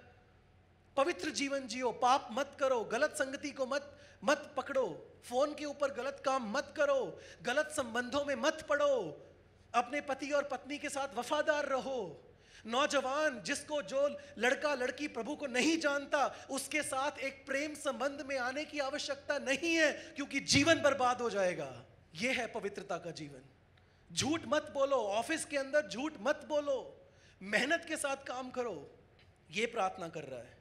Speaker 1: पवित्र जीवन जियो पाप मत करो गलत संगति को मत मत पकड़ो फोन के ऊपर गलत काम मत करो गलत संबंधों में मत पड़ो अपने पति और पत्नी के साथ वफादार रहो नौजवान जिसको जो लड़का लड़की प्रभु को नहीं जानता उसके साथ एक प्रेम संबंध में आने की आवश्यकता नहीं है क्योंकि जीवन बर्बाद हो जाएगा यह है पवित्रता का जीवन झूठ मत बोलो ऑफिस के अंदर झूठ मत बोलो मेहनत के साथ काम करो ये प्रार्थना कर रहा है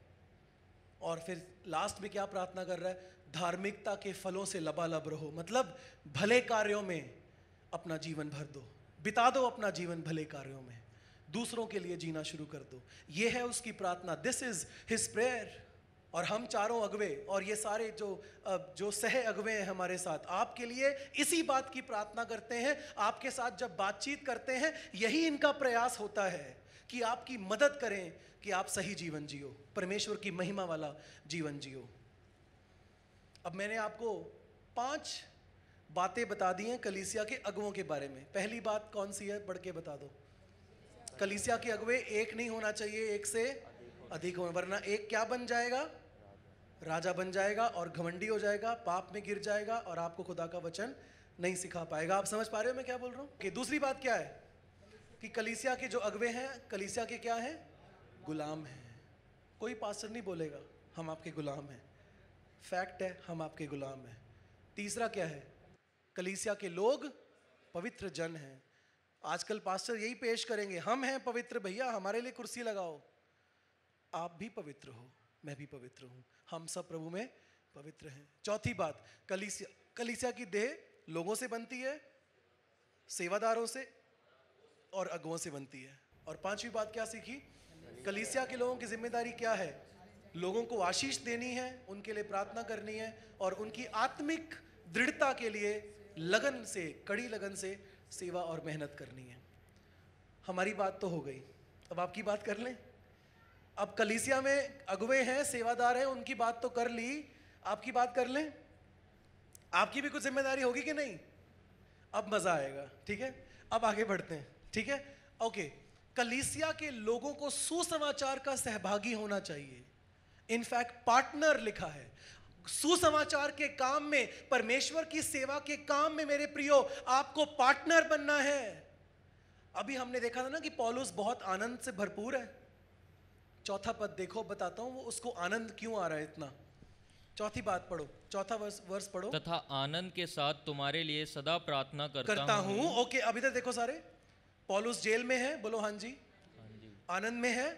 Speaker 1: और फिर लास्ट में क्या प्रार्थना कर रहा है धार्मिकता के फलों से लबालब रहो मतलब भले कार्यों में अपना जीवन भर दो बिता दो अपना जीवन भले कार्यों में दूसरों के लिए जीना शुरू कर दो ये है उसकी प्रार्थना दिस इज हिज प्रेयर और हम चारों अगवे और ये सारे जो जो सह अगवे हैं हमारे साथ आपके लिए इसी बात की प्रार्थना करते हैं आपके साथ जब बातचीत करते हैं यही इनका प्रयास होता है कि आपकी मदद करें कि आप सही जीवन जियो परमेश्वर की महिमा वाला जीवन जियो अब मैंने आपको पांच बातें बता दी हैं कलीसिया के अगुओं के बारे में पहली बात कौन सी है पढ़ के बता दो कलीसिया के अगवे एक नहीं होना चाहिए एक से अधिक होना वरना एक क्या बन जाएगा राजा बन जाएगा और घमंडी हो जाएगा पाप में गिर जाएगा और आपको खुदा का वचन नहीं सिखा पाएगा आप समझ पा रहे हो मैं क्या बोल रहा हूँ कि दूसरी बात क्या है कि कलीसिया के जो अगवे हैं कलीसिया के क्या हैं गुलाम हैं कोई पास्टर नहीं बोलेगा हम आपके गुलाम हैं फैक्ट है हम आपके गुलाम हैं तीसरा क्या है कलीसिया के लोग पवित्र जन हैं आजकल पास्टर यही पेश करेंगे हम हैं पवित्र भैया हमारे लिए कुर्सी लगाओ आप भी पवित्र हो मैं भी पवित्र हूँ हम सब प्रभु में पवित्र हैं चौथी बात कलिसिया कलिसिया की देह लोगों से बनती है सेवादारों से और अगुओं से बनती है और पांचवी बात क्या सीखी कलिसिया के लोगों की जिम्मेदारी क्या है लोगों को आशीष देनी है उनके लिए प्रार्थना करनी है और उनकी आत्मिक दृढ़ता के लिए लगन से कड़ी लगन से सेवा और मेहनत करनी है हमारी बात तो हो गई अब आपकी बात कर लें अब कलीसिया में अगुवे हैं सेवादार हैं उनकी बात तो कर ली आपकी बात कर लें आपकी भी कुछ जिम्मेदारी होगी कि नहीं अब मज़ा आएगा ठीक है अब आगे बढ़ते हैं ठीक है ओके कलीसिया के लोगों को सुसमाचार का सहभागी होना चाहिए इनफैक्ट पार्टनर लिखा है सुसमाचार के काम में परमेश्वर की सेवा के काम में मेरे प्रियो आपको पार्टनर बनना है अभी हमने देखा था ना कि पॉलुस बहुत आनंद से भरपूर है चौथा पद देखो बताता हूँ वो उसको आनंद क्यों आ रहा है इतना चौथी बात पढ़ो चौथा वर्ष वर्ष पढ़ो
Speaker 2: तथा आनंद के साथ तुम्हारे लिए सदा प्रार्थना करता, करता हूँ
Speaker 1: ओके अभी तक देखो सारे पॉलुस जेल में है बोलो हाँ, हाँ जी आनंद में है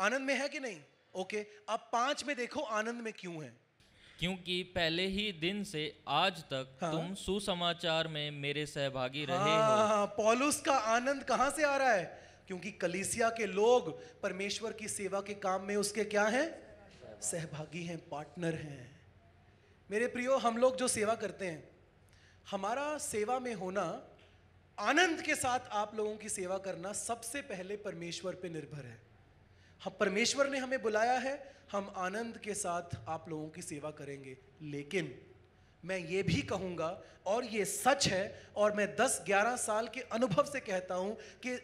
Speaker 1: आनंद में है कि नहीं ओके अब पांच में देखो आनंद में क्यों है
Speaker 2: क्योंकि पहले ही दिन से आज तक हाँ? तुम सुसमाचार में मेरे सहभागी रहे हाँ, हो हाँ,
Speaker 1: हाँ। पॉलुस का आनंद कहा से आ रहा है क्योंकि कलीसिया के लोग परमेश्वर की सेवा के काम में उसके क्या हैं सहभागी हैं पार्टनर हैं मेरे प्रियो हम लोग जो सेवा करते हैं हमारा सेवा में होना आनंद के साथ आप लोगों की सेवा करना सबसे पहले परमेश्वर पे निर्भर है हम परमेश्वर ने हमें बुलाया है हम आनंद के साथ आप लोगों की सेवा करेंगे लेकिन मैं ये भी कहूँगा और ये सच है और मैं 10-11 साल के अनुभव से कहता हूँ कि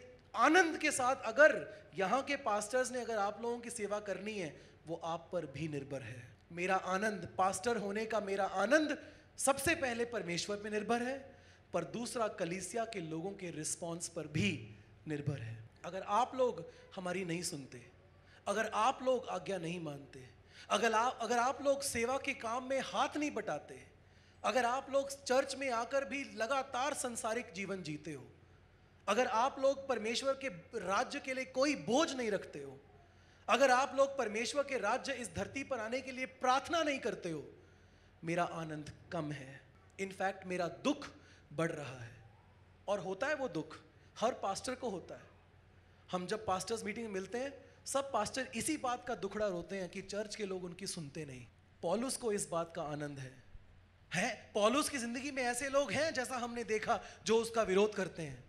Speaker 1: आनंद के साथ अगर यहाँ के पास्टर्स ने अगर आप लोगों की सेवा करनी है वो आप पर भी निर्भर है मेरा आनंद पास्टर होने का मेरा आनंद सबसे पहले परमेश्वर पर निर्भर है पर दूसरा कलीसिया के लोगों के रिस्पॉन्स पर भी निर्भर है अगर आप लोग हमारी नहीं सुनते अगर आप लोग आज्ञा नहीं मानते अगर आप अगर आप लोग सेवा के काम में हाथ नहीं बटाते अगर आप लोग चर्च में आकर भी लगातार संसारिक जीवन जीते हो अगर आप लोग परमेश्वर के राज्य के लिए कोई बोझ नहीं रखते हो अगर आप लोग परमेश्वर के राज्य इस धरती पर आने के लिए प्रार्थना नहीं करते हो मेरा आनंद कम है इनफैक्ट मेरा दुख बढ़ रहा है और होता है वो दुख हर पास्टर को होता है हम जब पास्टर्स मीटिंग में मिलते हैं सब पास्टर इसी बात का दुखड़ा रोते हैं कि चर्च के लोग उनकी सुनते नहीं पॉलुस को इस बात का आनंद है हैं पॉलुस की जिंदगी में ऐसे लोग हैं जैसा हमने देखा जो उसका विरोध करते हैं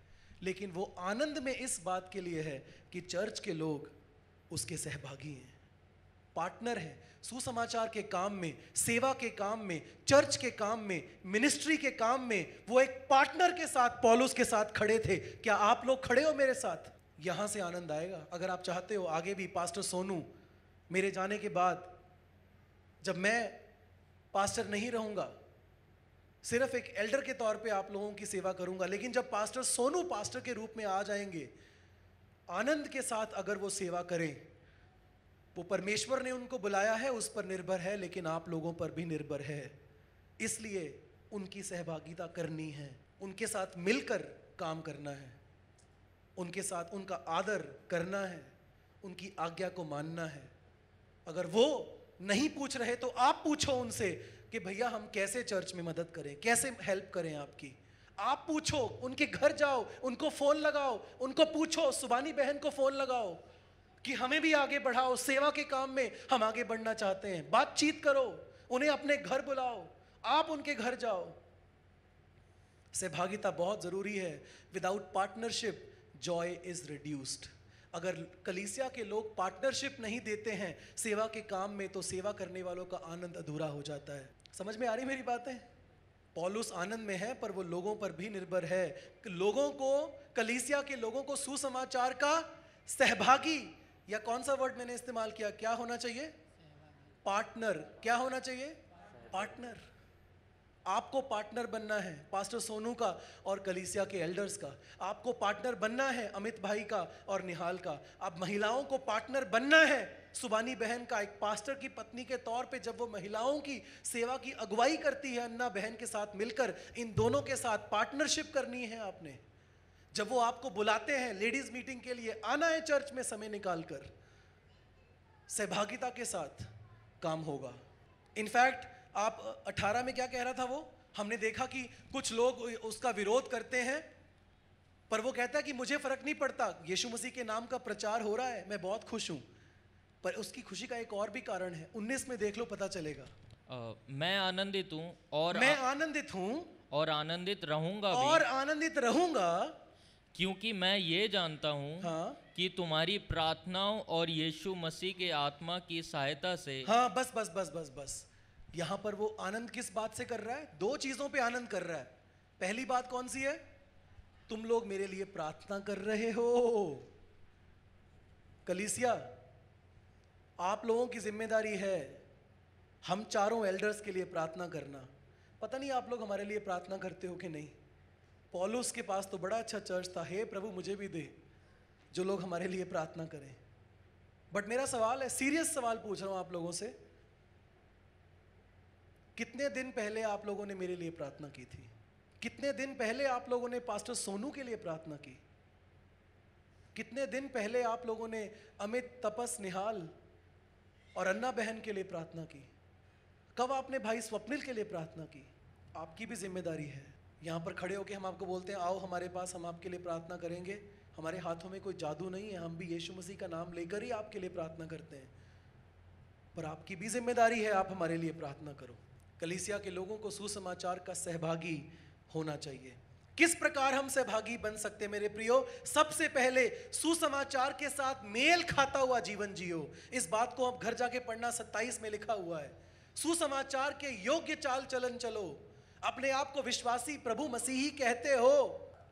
Speaker 1: लेकिन वो आनंद में इस बात के लिए है कि चर्च के लोग उसके सहभागी हैं पार्टनर हैं सुसमाचार के काम में सेवा के काम में चर्च के काम में मिनिस्ट्री के काम में वो एक पार्टनर के साथ पॉलुस के साथ खड़े थे क्या आप लोग खड़े हो मेरे साथ यहाँ से आनंद आएगा अगर आप चाहते हो आगे भी पास्टर सोनू मेरे जाने के बाद जब मैं पास्टर नहीं रहूँगा सिर्फ एक एल्डर के तौर पे आप लोगों की सेवा करूँगा लेकिन जब पास्टर सोनू पास्टर के रूप में आ जाएंगे आनंद के साथ अगर वो सेवा करें वो परमेश्वर ने उनको बुलाया है उस पर निर्भर है लेकिन आप लोगों पर भी निर्भर है इसलिए उनकी सहभागिता करनी है उनके साथ मिलकर काम करना है उनके साथ उनका आदर करना है उनकी आज्ञा को मानना है अगर वो नहीं पूछ रहे तो आप पूछो उनसे कि भैया हम कैसे चर्च में मदद करें कैसे हेल्प करें आपकी आप पूछो उनके घर जाओ उनको फ़ोन लगाओ उनको पूछो सुबानी बहन को फ़ोन लगाओ कि हमें भी आगे बढ़ाओ सेवा के काम में हम आगे बढ़ना चाहते हैं बातचीत करो उन्हें अपने घर बुलाओ आप उनके घर जाओ सहभागिता बहुत ज़रूरी है without partnership joy is reduced अगर कलीसिया के लोग पार्टनरशिप नहीं देते हैं सेवा के काम में तो सेवा करने वालों का आनंद अधूरा हो जाता है समझ में आ रही मेरी बातें पॉलुस आनंद में है पर वो लोगों पर भी निर्भर है लोगों को कलीसिया के लोगों को सुसमाचार का सहभागी या कौन सा वर्ड मैंने इस्तेमाल किया क्या होना चाहिए पार्टनर क्या होना चाहिए पार्टनर आपको पार्टनर बनना है पास्टर सोनू का और कलीसिया के एल्डर्स का आपको पार्टनर बनना है अमित भाई का और निहाल का आप महिलाओं को पार्टनर बनना है सुबानी बहन का एक पास्टर की पत्नी के तौर पे जब वो महिलाओं की सेवा की अगुवाई करती है अन्ना बहन के साथ मिलकर इन दोनों के साथ पार्टनरशिप करनी है आपने जब वो आपको बुलाते हैं लेडीज मीटिंग के लिए आना है चर्च में समय निकाल कर सहभागिता के साथ काम होगा इनफैक्ट आप 18 में क्या कह रहा था वो हमने देखा कि कुछ लोग उसका विरोध करते हैं पर वो कहता है कि मुझे फर्क नहीं पड़ता यीशु मसीह के नाम का प्रचार हो रहा है मैं बहुत खुश हूँ पर उसकी खुशी का एक और भी कारण है उन्नीस में देख लो पता चलेगा
Speaker 2: आ, मैं आनंदित हूँ और मैं
Speaker 1: आनंदित हूँ
Speaker 2: और आनंदित रहूंगा और
Speaker 1: आनंदित रहूंगा
Speaker 2: क्योंकि मैं ये जानता हूँ हाँ? कि तुम्हारी प्रार्थनाओं और यीशु मसीह के आत्मा की सहायता से हाँ
Speaker 1: बस बस बस बस बस यहां पर वो आनंद किस बात से कर रहा है दो चीजों पे आनंद कर रहा है पहली बात कौन सी है तुम लोग मेरे लिए प्रार्थना कर रहे हो कलीसिया आप लोगों की जिम्मेदारी है हम चारों एल्डर्स के लिए प्रार्थना करना पता नहीं आप लोग हमारे लिए प्रार्थना करते हो कि नहीं पॉलुस के पास तो बड़ा अच्छा चर्च था हे प्रभु मुझे भी दे जो लोग हमारे लिए प्रार्थना करें बट मेरा सवाल है सीरियस सवाल पूछ रहा हूँ आप लोगों से कितने दिन पहले आप लोगों ने मेरे लिए प्रार्थना की थी कितने दिन पहले आप लोगों ने पास्टर सोनू के लिए प्रार्थना की कितने दिन पहले आप लोगों ने अमित तपस निहाल और अन्ना बहन के लिए प्रार्थना की कब आपने भाई स्वप्निल के लिए प्रार्थना की आपकी भी जिम्मेदारी है यहाँ पर खड़े होकर हम आपको बोलते हैं आओ हमारे पास हम आपके लिए प्रार्थना करेंगे हमारे हाथों में कोई जादू नहीं है हम भी यीशु मसीह का नाम लेकर ही आपके लिए प्रार्थना करते हैं पर आपकी भी जिम्मेदारी है आप हमारे लिए प्रार्थना करो कलीसिया के लोगों को सुसमाचार का सहभागी होना चाहिए किस प्रकार हम सहभागी बन सकते मेरे प्रियो सबसे पहले सुसमाचार के साथ मेल खाता हुआ जीवन जियो इस बात को आप घर जाके पढ़ना सत्ताईस में लिखा हुआ है सुसमाचार के योग्य चाल चलन चलो अपने आप को विश्वासी प्रभु मसीही कहते हो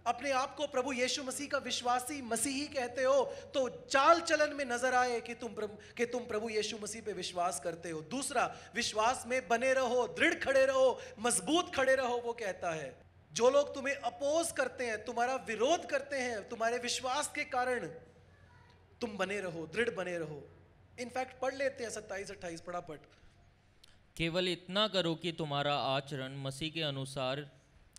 Speaker 1: अपने आप को प्रभु यीशु मसीह का विश्वासी मसीही कहते हो तो चाल चलन में नजर आए कि तुम कि तुम प्रभु यीशु मसीह पे विश्वास करते हो दूसरा विश्वास में बने रहो दृढ़ खड़े रहो मजबूत खड़े रहो वो कहता है जो लोग तुम्हें अपोज करते हैं तुम्हारा विरोध करते हैं तुम्हारे विश्वास के कारण तुम बने रहो दृढ़ बने रहो इनफैक्ट पढ़ लेते हैं सत्ताईस अट्ठाईस पढ़ा पट
Speaker 2: केवल इतना करो कि तुम्हारा आचरण मसीह के अनुसार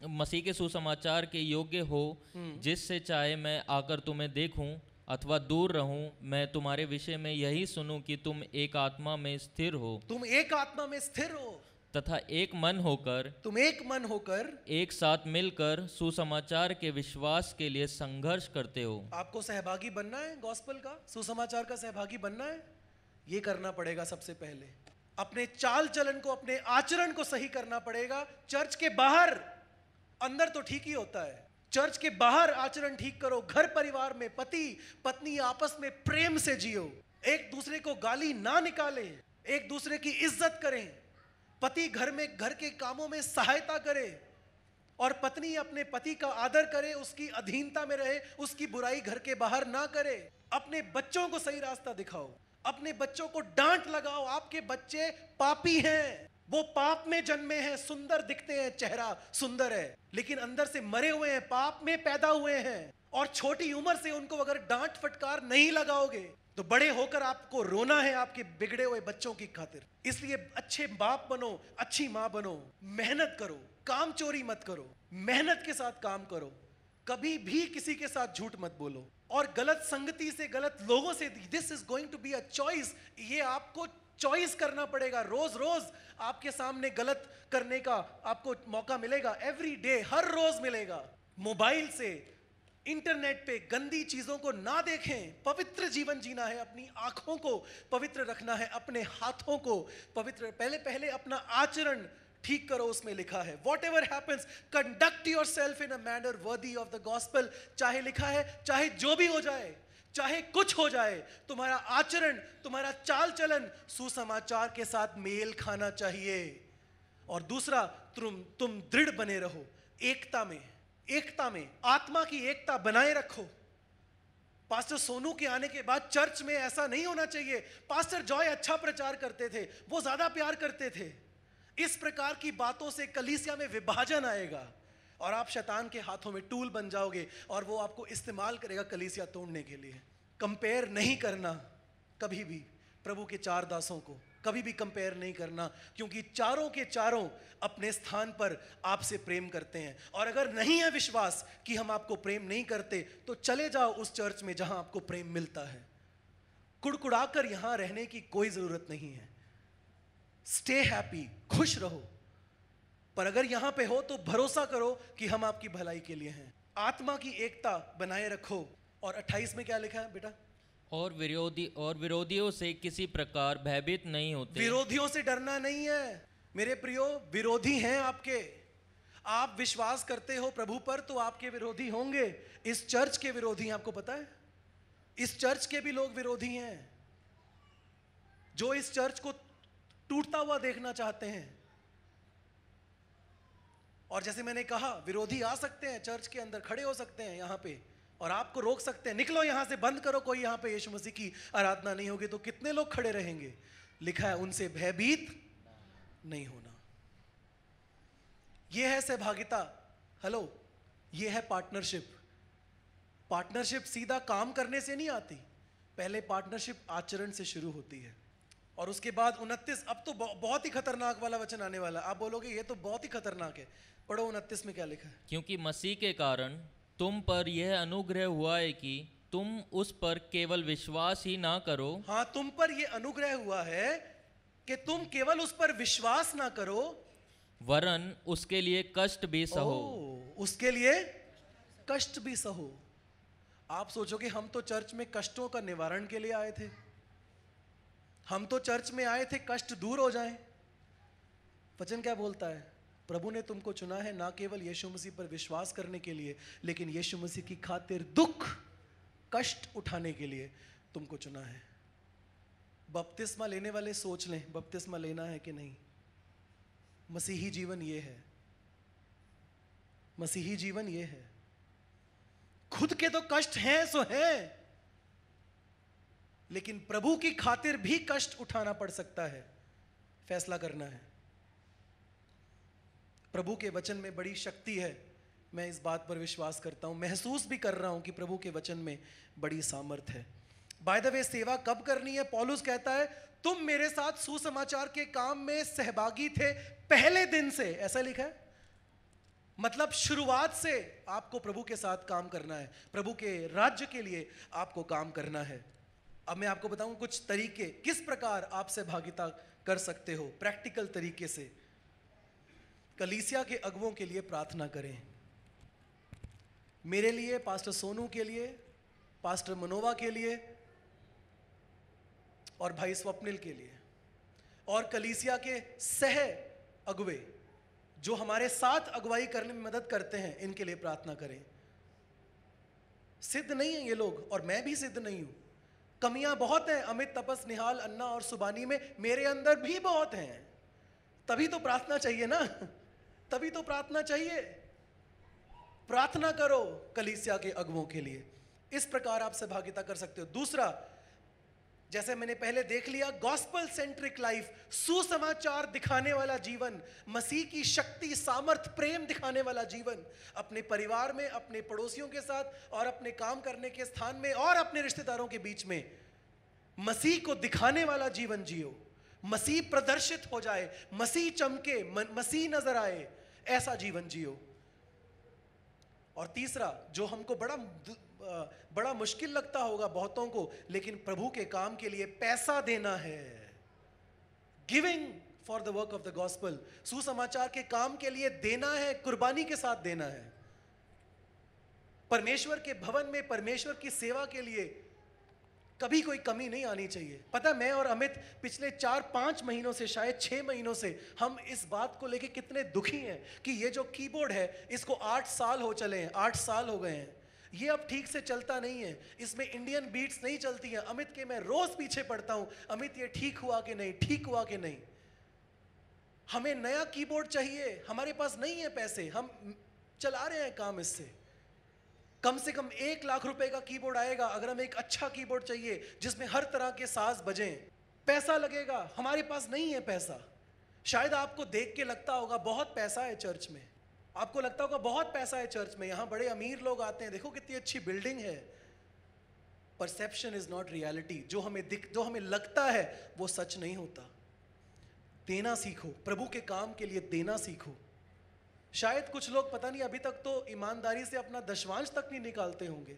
Speaker 2: मसीह के सुसमाचार के योग्य हो हम्म। जिससे चाहे मैं आकर तुम्हें देखूं अथवा दूर रहूं मैं तुम्हारे विषय में यही सुनूं कि तुम एक आत्मा में स्थिर हो
Speaker 1: तुम एक आत्मा में स्थिर हो
Speaker 2: तथा एक मन होकर
Speaker 1: तुम एक मन होकर
Speaker 2: एक साथ मिलकर सुसमाचार के विश्वास के लिए संघर्ष करते हो
Speaker 1: आपको सहभागी बनना है गॉस्पल का सुसमाचार का सहभागी बनना है ये करना पड़ेगा सबसे पहले अपने चाल चलन को अपने आचरण को सही करना पड़ेगा चर्च के बाहर अंदर तो ठीक ही होता है चर्च के बाहर आचरण ठीक करो घर परिवार में पति पत्नी आपस में प्रेम से जियो एक दूसरे को गाली ना निकाले एक दूसरे की इज्जत करें पति घर में घर के कामों में सहायता करे और पत्नी अपने पति का आदर करे उसकी अधीनता में रहे उसकी बुराई घर के बाहर ना करे अपने बच्चों को सही रास्ता दिखाओ अपने बच्चों को डांट लगाओ आपके बच्चे पापी हैं वो पाप में जन्मे हैं सुंदर दिखते हैं चेहरा सुंदर है लेकिन अंदर से मरे हुए हैं पाप में पैदा हुए हैं और छोटी उम्र से उनको अगर डांट फटकार नहीं लगाओगे तो बड़े होकर आपको रोना है आपके बिगड़े हुए बच्चों की खातिर इसलिए अच्छे बाप बनो अच्छी माँ बनो मेहनत करो काम चोरी मत करो मेहनत के साथ काम करो कभी भी किसी के साथ झूठ मत बोलो और गलत संगति से गलत लोगों से this is going to be a choice ये आपको चॉइस करना पड़ेगा रोज रोज आपके सामने गलत करने का आपको मौका मिलेगा एवरी डे हर रोज मिलेगा मोबाइल से इंटरनेट पे गंदी चीजों को ना देखें पवित्र जीवन जीना है अपनी आंखों को पवित्र रखना है अपने हाथों को पवित्र पहले पहले अपना आचरण ठीक करो उसमें लिखा है whatever happens conduct yourself in a manner worthy of the gospel चाहे लिखा है चाहे जो भी हो जाए चाहे कुछ हो जाए तुम्हारा आचरण तुम्हारा चाल चलन सुसमाचार के साथ मेल खाना चाहिए और दूसरा तुम तुम दृढ़ बने रहो एकता में एकता में आत्मा की एकता बनाए रखो पास्टर सोनू के आने के बाद चर्च में ऐसा नहीं होना चाहिए पास्टर जॉय अच्छा प्रचार करते थे वो ज्यादा प्यार करते थे इस प्रकार की बातों से कलीसिया में विभाजन आएगा और आप शैतान के हाथों में टूल बन जाओगे और वो आपको इस्तेमाल करेगा कलीसिया तोड़ने के लिए कंपेयर नहीं करना कभी भी प्रभु के चार दासों को कभी भी कंपेयर नहीं करना क्योंकि चारों के चारों अपने स्थान पर आपसे प्रेम करते हैं और अगर नहीं है विश्वास कि हम आपको प्रेम नहीं करते तो चले जाओ उस चर्च में जहां आपको प्रेम मिलता है कुड़कुड़ाकर यहां रहने की कोई जरूरत नहीं है स्टे हैप्पी खुश रहो पर अगर यहां पे हो तो भरोसा करो कि हम आपकी भलाई के लिए हैं आत्मा की एकता बनाए रखो और 28 में क्या लिखा है बेटा
Speaker 2: और विरोधी और विरोधियों से किसी प्रकार भयभीत नहीं होते विरोधियों
Speaker 1: से डरना नहीं है मेरे प्रियो विरोधी हैं आपके आप विश्वास करते हो प्रभु पर तो आपके विरोधी होंगे इस चर्च के विरोधी हैं आपको पता है इस चर्च के भी लोग विरोधी हैं जो इस चर्च को टूटता हुआ देखना चाहते हैं और जैसे मैंने कहा विरोधी आ सकते हैं चर्च के अंदर खड़े हो सकते हैं यहाँ पे और आपको रोक सकते हैं निकलो यहाँ से बंद करो कोई यहाँ पे यीशु मसीह की आराधना नहीं होगी तो कितने लोग खड़े रहेंगे लिखा है उनसे भयभीत नहीं होना यह है सहभागिता हेलो ये है पार्टनरशिप पार्टनरशिप सीधा काम करने से नहीं आती पहले पार्टनरशिप आचरण से शुरू होती है और उसके बाद उनतीस अब तो बहुत ही खतरनाक वाला वचन आने वाला आप बोलोगे ये तो बहुत ही खतरनाक है पढ़ो उनतीस में क्या लिखा है
Speaker 2: क्योंकि मसीह के कारण तुम पर यह अनुग्रह हुआ है कि तुम उस पर केवल विश्वास ही ना करो
Speaker 1: हाँ तुम पर यह अनुग्रह हुआ है कि तुम केवल उस पर विश्वास ना करो
Speaker 2: वरन उसके लिए कष्ट भी सहो
Speaker 1: ओ, उसके लिए कष्ट भी सहो आप सोचो कि हम तो चर्च में कष्टों का निवारण के लिए आए थे हम तो चर्च में आए थे कष्ट दूर हो जाए वचन क्या बोलता है प्रभु ने तुमको चुना है ना केवल यीशु मसीह पर विश्वास करने के लिए लेकिन यीशु मसीह की खातिर दुख कष्ट उठाने के लिए तुमको चुना है बपतिस्मा लेने वाले सोच लें बपतिस्मा लेना है कि नहीं मसीही जीवन ये है मसीही जीवन ये है खुद के तो कष्ट हैं सो हैं लेकिन प्रभु की खातिर भी कष्ट उठाना पड़ सकता है फैसला करना है प्रभु के वचन में बड़ी शक्ति है मैं इस बात पर विश्वास करता हूं महसूस भी कर रहा हूं कि प्रभु के वचन में बड़ी सामर्थ है बाय द वे सेवा कब करनी है पॉलुस कहता है तुम मेरे साथ सुसमाचार के काम में सहभागी थे पहले दिन से ऐसा लिखा है मतलब शुरुआत से आपको प्रभु के साथ काम करना है प्रभु के राज्य के लिए आपको काम करना है अब मैं आपको बताऊं कुछ तरीके किस प्रकार आप सहभागिता कर सकते हो प्रैक्टिकल तरीके से कलीसिया के अगुओं के लिए प्रार्थना करें मेरे लिए पास्टर सोनू के लिए पास्टर मनोवा के लिए और भाई स्वप्निल के लिए और कलीसिया के सह अगुवे जो हमारे साथ अगुवाई करने में मदद करते हैं इनके लिए प्रार्थना करें सिद्ध नहीं है ये लोग और मैं भी सिद्ध नहीं हूं कमियां बहुत हैं अमित तपस निहाल अन्ना और सुबानी में मेरे अंदर भी बहुत हैं तभी तो प्रार्थना चाहिए ना तभी तो प्रार्थना चाहिए प्रार्थना करो कलीसिया के अगुओं के लिए इस प्रकार आप सहभागिता कर सकते हो दूसरा जैसे मैंने पहले देख लिया गॉस्पल सेंट्रिक लाइफ सुसमाचार दिखाने वाला जीवन मसीह की शक्ति सामर्थ प्रेम दिखाने वाला जीवन अपने परिवार में अपने पड़ोसियों के साथ और अपने काम करने के स्थान में और अपने रिश्तेदारों के बीच में मसीह को दिखाने वाला जीवन जियो मसीह प्रदर्शित हो जाए मसीह चमके मसीह नजर आए ऐसा जीवन जियो और तीसरा जो हमको बड़ा बड़ा मुश्किल लगता होगा बहुतों को लेकिन प्रभु के काम के लिए पैसा देना है giving for the work of the gospel सुसमाचार के काम के लिए देना है कुर्बानी के साथ देना है परमेश्वर के भवन में परमेश्वर की सेवा के लिए कभी कोई कमी नहीं आनी चाहिए पता मैं और अमित पिछले चार पांच महीनों से शायद छह महीनों से हम इस बात को लेके कितने दुखी हैं कि ये जो कीबोर्ड है इसको आठ साल हो चले हैं आठ साल हो गए हैं ये अब ठीक से चलता नहीं है इसमें इंडियन बीट्स नहीं चलती हैं अमित के मैं रोज पीछे पड़ता हूं अमित ये ठीक हुआ कि नहीं ठीक हुआ कि नहीं हमें नया कीबोर्ड चाहिए हमारे पास नहीं है पैसे हम चला रहे हैं काम इससे कम से कम एक लाख रुपए का कीबोर्ड आएगा अगर हमें एक अच्छा कीबोर्ड चाहिए जिसमें हर तरह के साज बजें पैसा लगेगा हमारे पास नहीं है पैसा शायद आपको देख के लगता होगा बहुत पैसा है चर्च में आपको लगता होगा बहुत पैसा है चर्च में यहाँ बड़े अमीर लोग आते हैं देखो कितनी अच्छी बिल्डिंग है परसेप्शन इज नॉट रियलिटी जो हमें दिख जो हमें लगता है वो सच नहीं होता देना सीखो प्रभु के काम के लिए देना सीखो शायद कुछ लोग पता नहीं अभी तक तो ईमानदारी से अपना दशवांश तक नहीं निकालते होंगे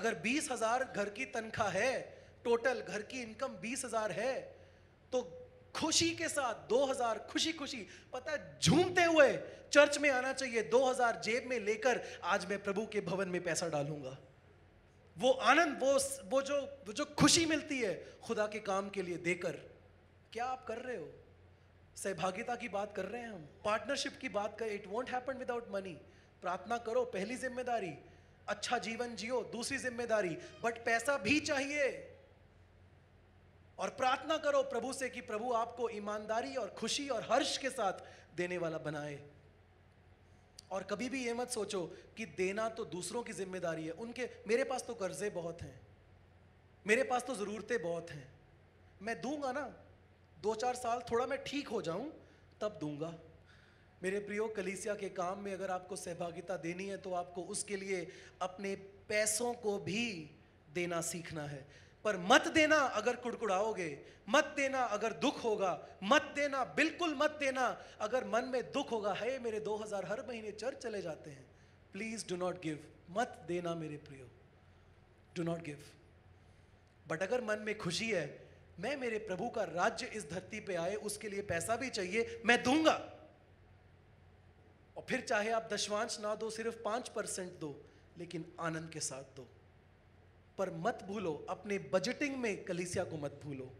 Speaker 1: अगर बीस हजार घर की तनख्वाह है टोटल घर की इनकम बीस हजार है तो खुशी के साथ 2000 खुशी खुशी पता झूमते हुए चर्च में आना चाहिए 2000 जेब में लेकर आज मैं प्रभु के भवन में पैसा डालूंगा वो आनंद वो वो जो वो जो खुशी मिलती है खुदा के काम के लिए देकर क्या आप कर रहे हो सहभागिता की बात कर रहे हैं हम पार्टनरशिप की बात कर it won't happen without money प्रार्थना करो पहली जिम्मेदारी अच्छा जीवन जियो दूसरी जिम्मेदारी बट पैसा भी चाहिए और प्रार्थना करो प्रभु से कि प्रभु आपको ईमानदारी और खुशी और हर्ष के साथ देने वाला बनाए और कभी भी ये मत सोचो कि देना तो दूसरों की जिम्मेदारी है उनके मेरे पास तो कर्जे बहुत हैं मेरे पास तो ज़रूरतें बहुत हैं मैं दूंगा ना दो चार साल थोड़ा मैं ठीक हो जाऊं तब दूंगा मेरे प्रियो कलीसिया के काम में अगर आपको सहभागिता देनी है तो आपको उसके लिए अपने पैसों को भी देना सीखना है पर मत देना अगर कुड़कुड़ाओगे मत देना अगर दुख होगा मत देना बिल्कुल मत देना अगर मन में दुख होगा है मेरे 2000 हर महीने चर्च चले जाते हैं प्लीज डू नॉट गिव मत देना मेरे प्रियो डू नॉट गिव बट अगर मन में खुशी है मैं मेरे प्रभु का राज्य इस धरती पे आए उसके लिए पैसा भी चाहिए मैं दूंगा और फिर चाहे आप दशवांश ना दो सिर्फ पांच परसेंट दो लेकिन आनंद के साथ दो पर मत भूलो अपने बजटिंग में कलीसिया को मत भूलो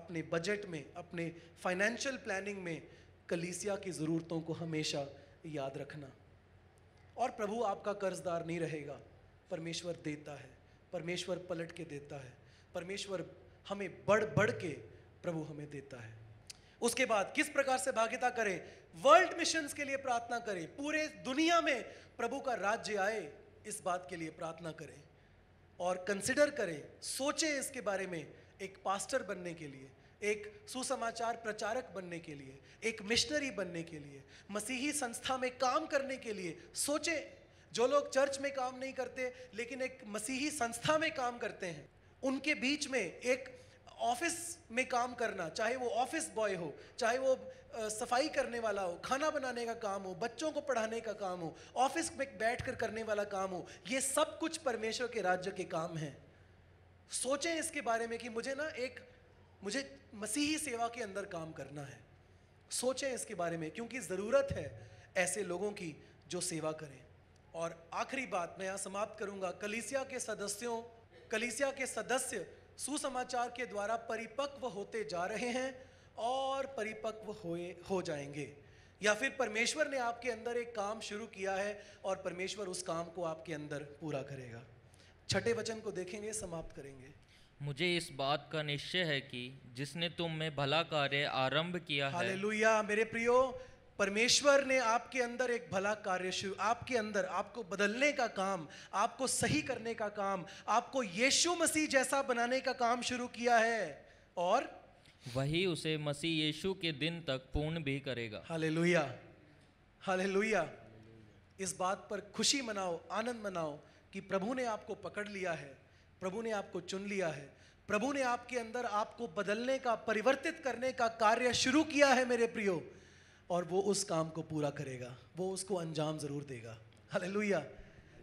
Speaker 1: अपने बजट में अपने फाइनेंशियल प्लानिंग में कलीसिया की ज़रूरतों को हमेशा याद रखना और प्रभु आपका कर्जदार नहीं रहेगा परमेश्वर देता है परमेश्वर पलट के देता है परमेश्वर हमें बढ़ बढ़ के प्रभु हमें देता है उसके बाद किस प्रकार से भागिता करें वर्ल्ड मिशंस के लिए प्रार्थना करें पूरे दुनिया में प्रभु का राज्य आए इस बात के लिए प्रार्थना करें और कंसिडर करें सोचें इसके बारे में एक पास्टर बनने के लिए एक सुसमाचार प्रचारक बनने के लिए एक मिशनरी बनने के लिए मसीही संस्था में काम करने के लिए सोचें जो लोग चर्च में काम नहीं करते लेकिन एक मसीही संस्था में काम करते हैं उनके बीच में एक ऑफिस में काम करना चाहे वो ऑफिस बॉय हो चाहे वो सफाई करने वाला हो खाना बनाने का काम हो बच्चों को पढ़ाने का काम हो ऑफिस में बैठ कर करने वाला काम हो ये सब कुछ परमेश्वर के राज्य के काम हैं सोचें इसके बारे में कि मुझे ना एक मुझे मसीही सेवा के अंदर काम करना है सोचें इसके बारे में क्योंकि ज़रूरत है ऐसे लोगों की जो सेवा करें और आखिरी बात मैं यहाँ समाप्त करूँगा कलीसिया के सदस्यों कलीसिया के सदस्य सुसमाचार के द्वारा परिपक्व होते जा रहे हैं और परिपक्व होए हो जाएंगे या फिर परमेश्वर ने आपके अंदर एक काम शुरू किया है और परमेश्वर उस काम को आपके अंदर पूरा करेगा छठे वचन को देखेंगे समाप्त करेंगे मुझे
Speaker 2: इस बात का निश्चय है कि जिसने तुम में भला कार्य आरंभ किया है हालेलुया
Speaker 1: मेरे प्रियो परमेश्वर ने आपके अंदर एक भला कार्य शुरू आपके अंदर आपको बदलने का काम आपको सही करने का काम आपको यीशु मसीह जैसा बनाने का काम शुरू किया है और
Speaker 2: वही उसे मसीह यीशु के दिन तक पूर्ण भी करेगा
Speaker 1: हालेलुया हालेलुया इस बात पर खुशी मनाओ आनंद मनाओ कि प्रभु ने आपको पकड़ लिया है प्रभु ने आपको चुन लिया है प्रभु ने आपके अंदर आपको बदलने का परिवर्तित करने का कार्य शुरू किया है मेरे प्रियो और वो उस काम को पूरा करेगा वो उसको अंजाम ज़रूर देगा हालेलुया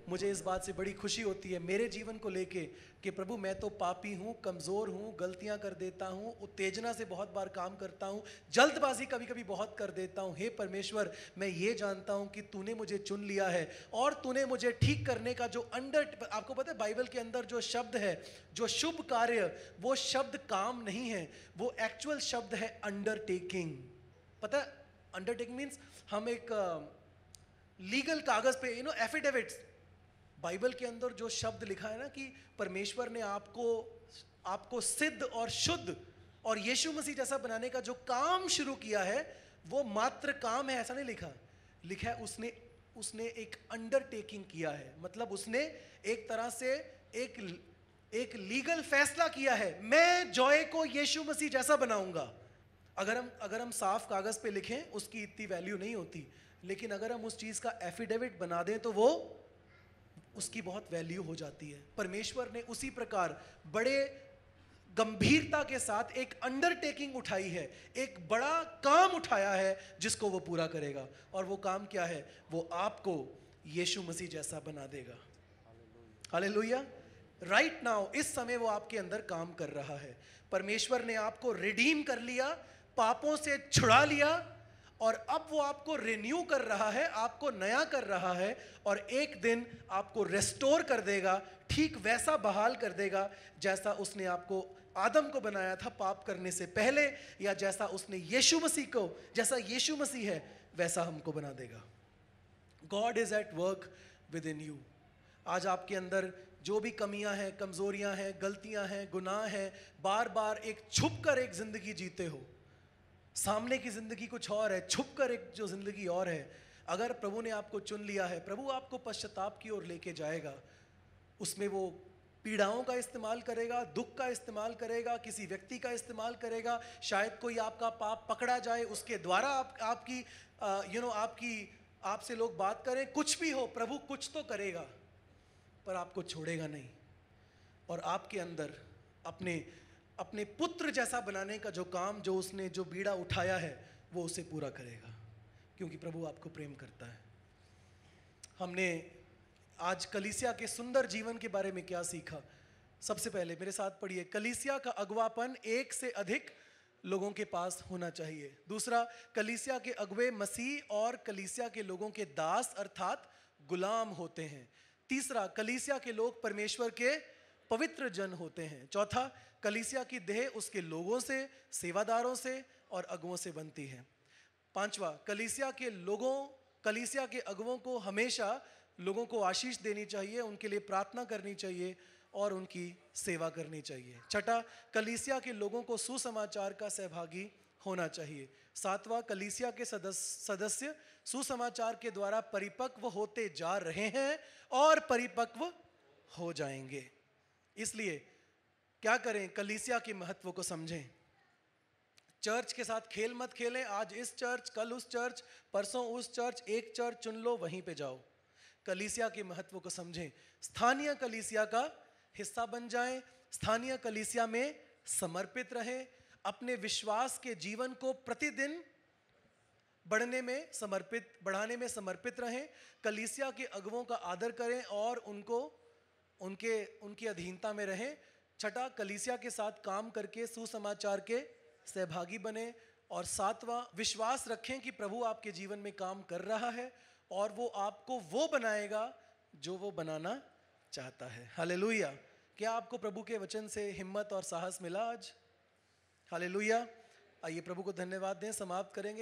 Speaker 1: मुझे इस बात से बड़ी खुशी होती है मेरे जीवन को लेके कि प्रभु मैं तो पापी हूँ कमज़ोर हूँ गलतियाँ कर देता हूँ उत्तेजना से बहुत बार काम करता हूँ जल्दबाजी कभी कभी बहुत कर देता हूँ हे परमेश्वर मैं ये जानता हूँ कि तूने मुझे चुन लिया है और तूने मुझे ठीक करने का जो अंडर आपको पता है बाइबल के अंदर जो शब्द है जो शुभ कार्य वो शब्द काम नहीं है वो एक्चुअल शब्द है अंडरटेकिंग पता अंडरटेकिंग मीन्स हम एक लीगल कागज़ पे यू नो एफिडेविट्स बाइबल के अंदर जो शब्द लिखा है ना कि परमेश्वर ने आपको आपको सिद्ध और शुद्ध और यीशु मसीह जैसा बनाने का जो काम शुरू किया है वो मात्र काम है ऐसा नहीं लिखा लिखा है उसने उसने एक अंडरटेकिंग किया है मतलब उसने एक तरह से एक एक लीगल फैसला किया है मैं जॉय को यीशु मसीह जैसा बनाऊंगा अगर हम अगर हम साफ कागज पे लिखें उसकी इतनी वैल्यू नहीं होती लेकिन अगर हम उस चीज का एफिडेविट बना दें तो वो उसकी बहुत वैल्यू हो जाती है परमेश्वर ने उसी प्रकार बड़े गंभीरता के साथ एक अंडरटेकिंग उठाई है एक बड़ा काम उठाया है जिसको वो पूरा करेगा और वो काम क्या है वो आपको यीशु मसीह जैसा बना देगा हाले लोहिया राइट नाउ इस समय वो आपके अंदर काम कर रहा है परमेश्वर ने आपको रिडीम कर लिया पापों से छुड़ा लिया और अब वो आपको रिन्यू कर रहा है आपको नया कर रहा है और एक दिन आपको रेस्टोर कर देगा ठीक वैसा बहाल कर देगा जैसा उसने आपको आदम को बनाया था पाप करने से पहले या जैसा उसने यीशु मसीह को जैसा यीशु मसीह है वैसा हमको बना देगा God is at work within you आज आपके अंदर जो भी कमियां हैं कमज़ोरियां हैं गलतियां हैं गुनाह हैं बार बार एक छुप कर एक ज़िंदगी जीते हो सामने की जिंदगी कुछ और है छुप कर एक जो जिंदगी और है अगर प्रभु ने आपको चुन लिया है प्रभु आपको पश्चाताप की ओर लेके जाएगा उसमें वो पीड़ाओं का इस्तेमाल करेगा दुख का इस्तेमाल करेगा किसी व्यक्ति का इस्तेमाल करेगा शायद कोई आपका पाप पकड़ा जाए उसके द्वारा आप आपकी यू नो आपकी आपसे लोग बात करें कुछ भी हो प्रभु कुछ तो करेगा पर आपको छोड़ेगा नहीं और आपके अंदर अपने अपने पुत्र जैसा बनाने का जो काम जो उसने जो बीड़ा उठाया है वो उसे पूरा करेगा क्योंकि प्रभु आपको प्रेम करता है हमने आज कलिसिया के सुंदर जीवन के बारे में क्या सीखा सबसे पहले मेरे साथ पढ़िए कलिसिया का अगवापन एक से अधिक लोगों के पास होना चाहिए दूसरा कलिसिया के अगवे मसीह और कलिसिया के लोगों के दास अर्थात गुलाम होते हैं तीसरा कलिसिया के लोग परमेश्वर के पवित्र जन होते हैं चौथा कलीसिया की देह उसके लोगों से सेवादारों से और अगुओं से बनती है पांचवा कलीसिया के लोगों कलीसिया के अगुओं को हमेशा लोगों को आशीष देनी चाहिए उनके लिए प्रार्थना करनी चाहिए और उनकी सेवा करनी चाहिए छठा कलीसिया के लोगों को सुसमाचार का सहभागी होना चाहिए सातवा कलीसिया के सदस्य सदस्य सुसमाचार के द्वारा परिपक्व होते जा रहे हैं और परिपक्व हो जाएंगे इसलिए क्या करें कलीसिया के महत्व को समझें चर्च के साथ खेल मत खेलें आज इस चर्च कल उस चर्च परसों उस चर्च एक चर्च चुन लो वहीं पे जाओ कलीसिया के महत्व को समझें स्थानीय कलीसिया का हिस्सा बन जाएं स्थानीय कलीसिया में समर्पित रहें अपने विश्वास के जीवन को प्रतिदिन बढ़ने में समर्पित बढ़ाने में समर्पित रहें कलीसिया के अगुओं का आदर करें और उनको उनके उनकी अधीनता में रहें छठा कलीसिया के साथ काम करके सुसमाचार के सहभागी बने और सातवां विश्वास रखें कि प्रभु आपके जीवन में काम कर रहा है और वो आपको वो बनाएगा जो वो बनाना चाहता है हाले क्या आपको प्रभु के वचन से हिम्मत और साहस मिला आज हाले आइए प्रभु को धन्यवाद दें समाप्त करेंगे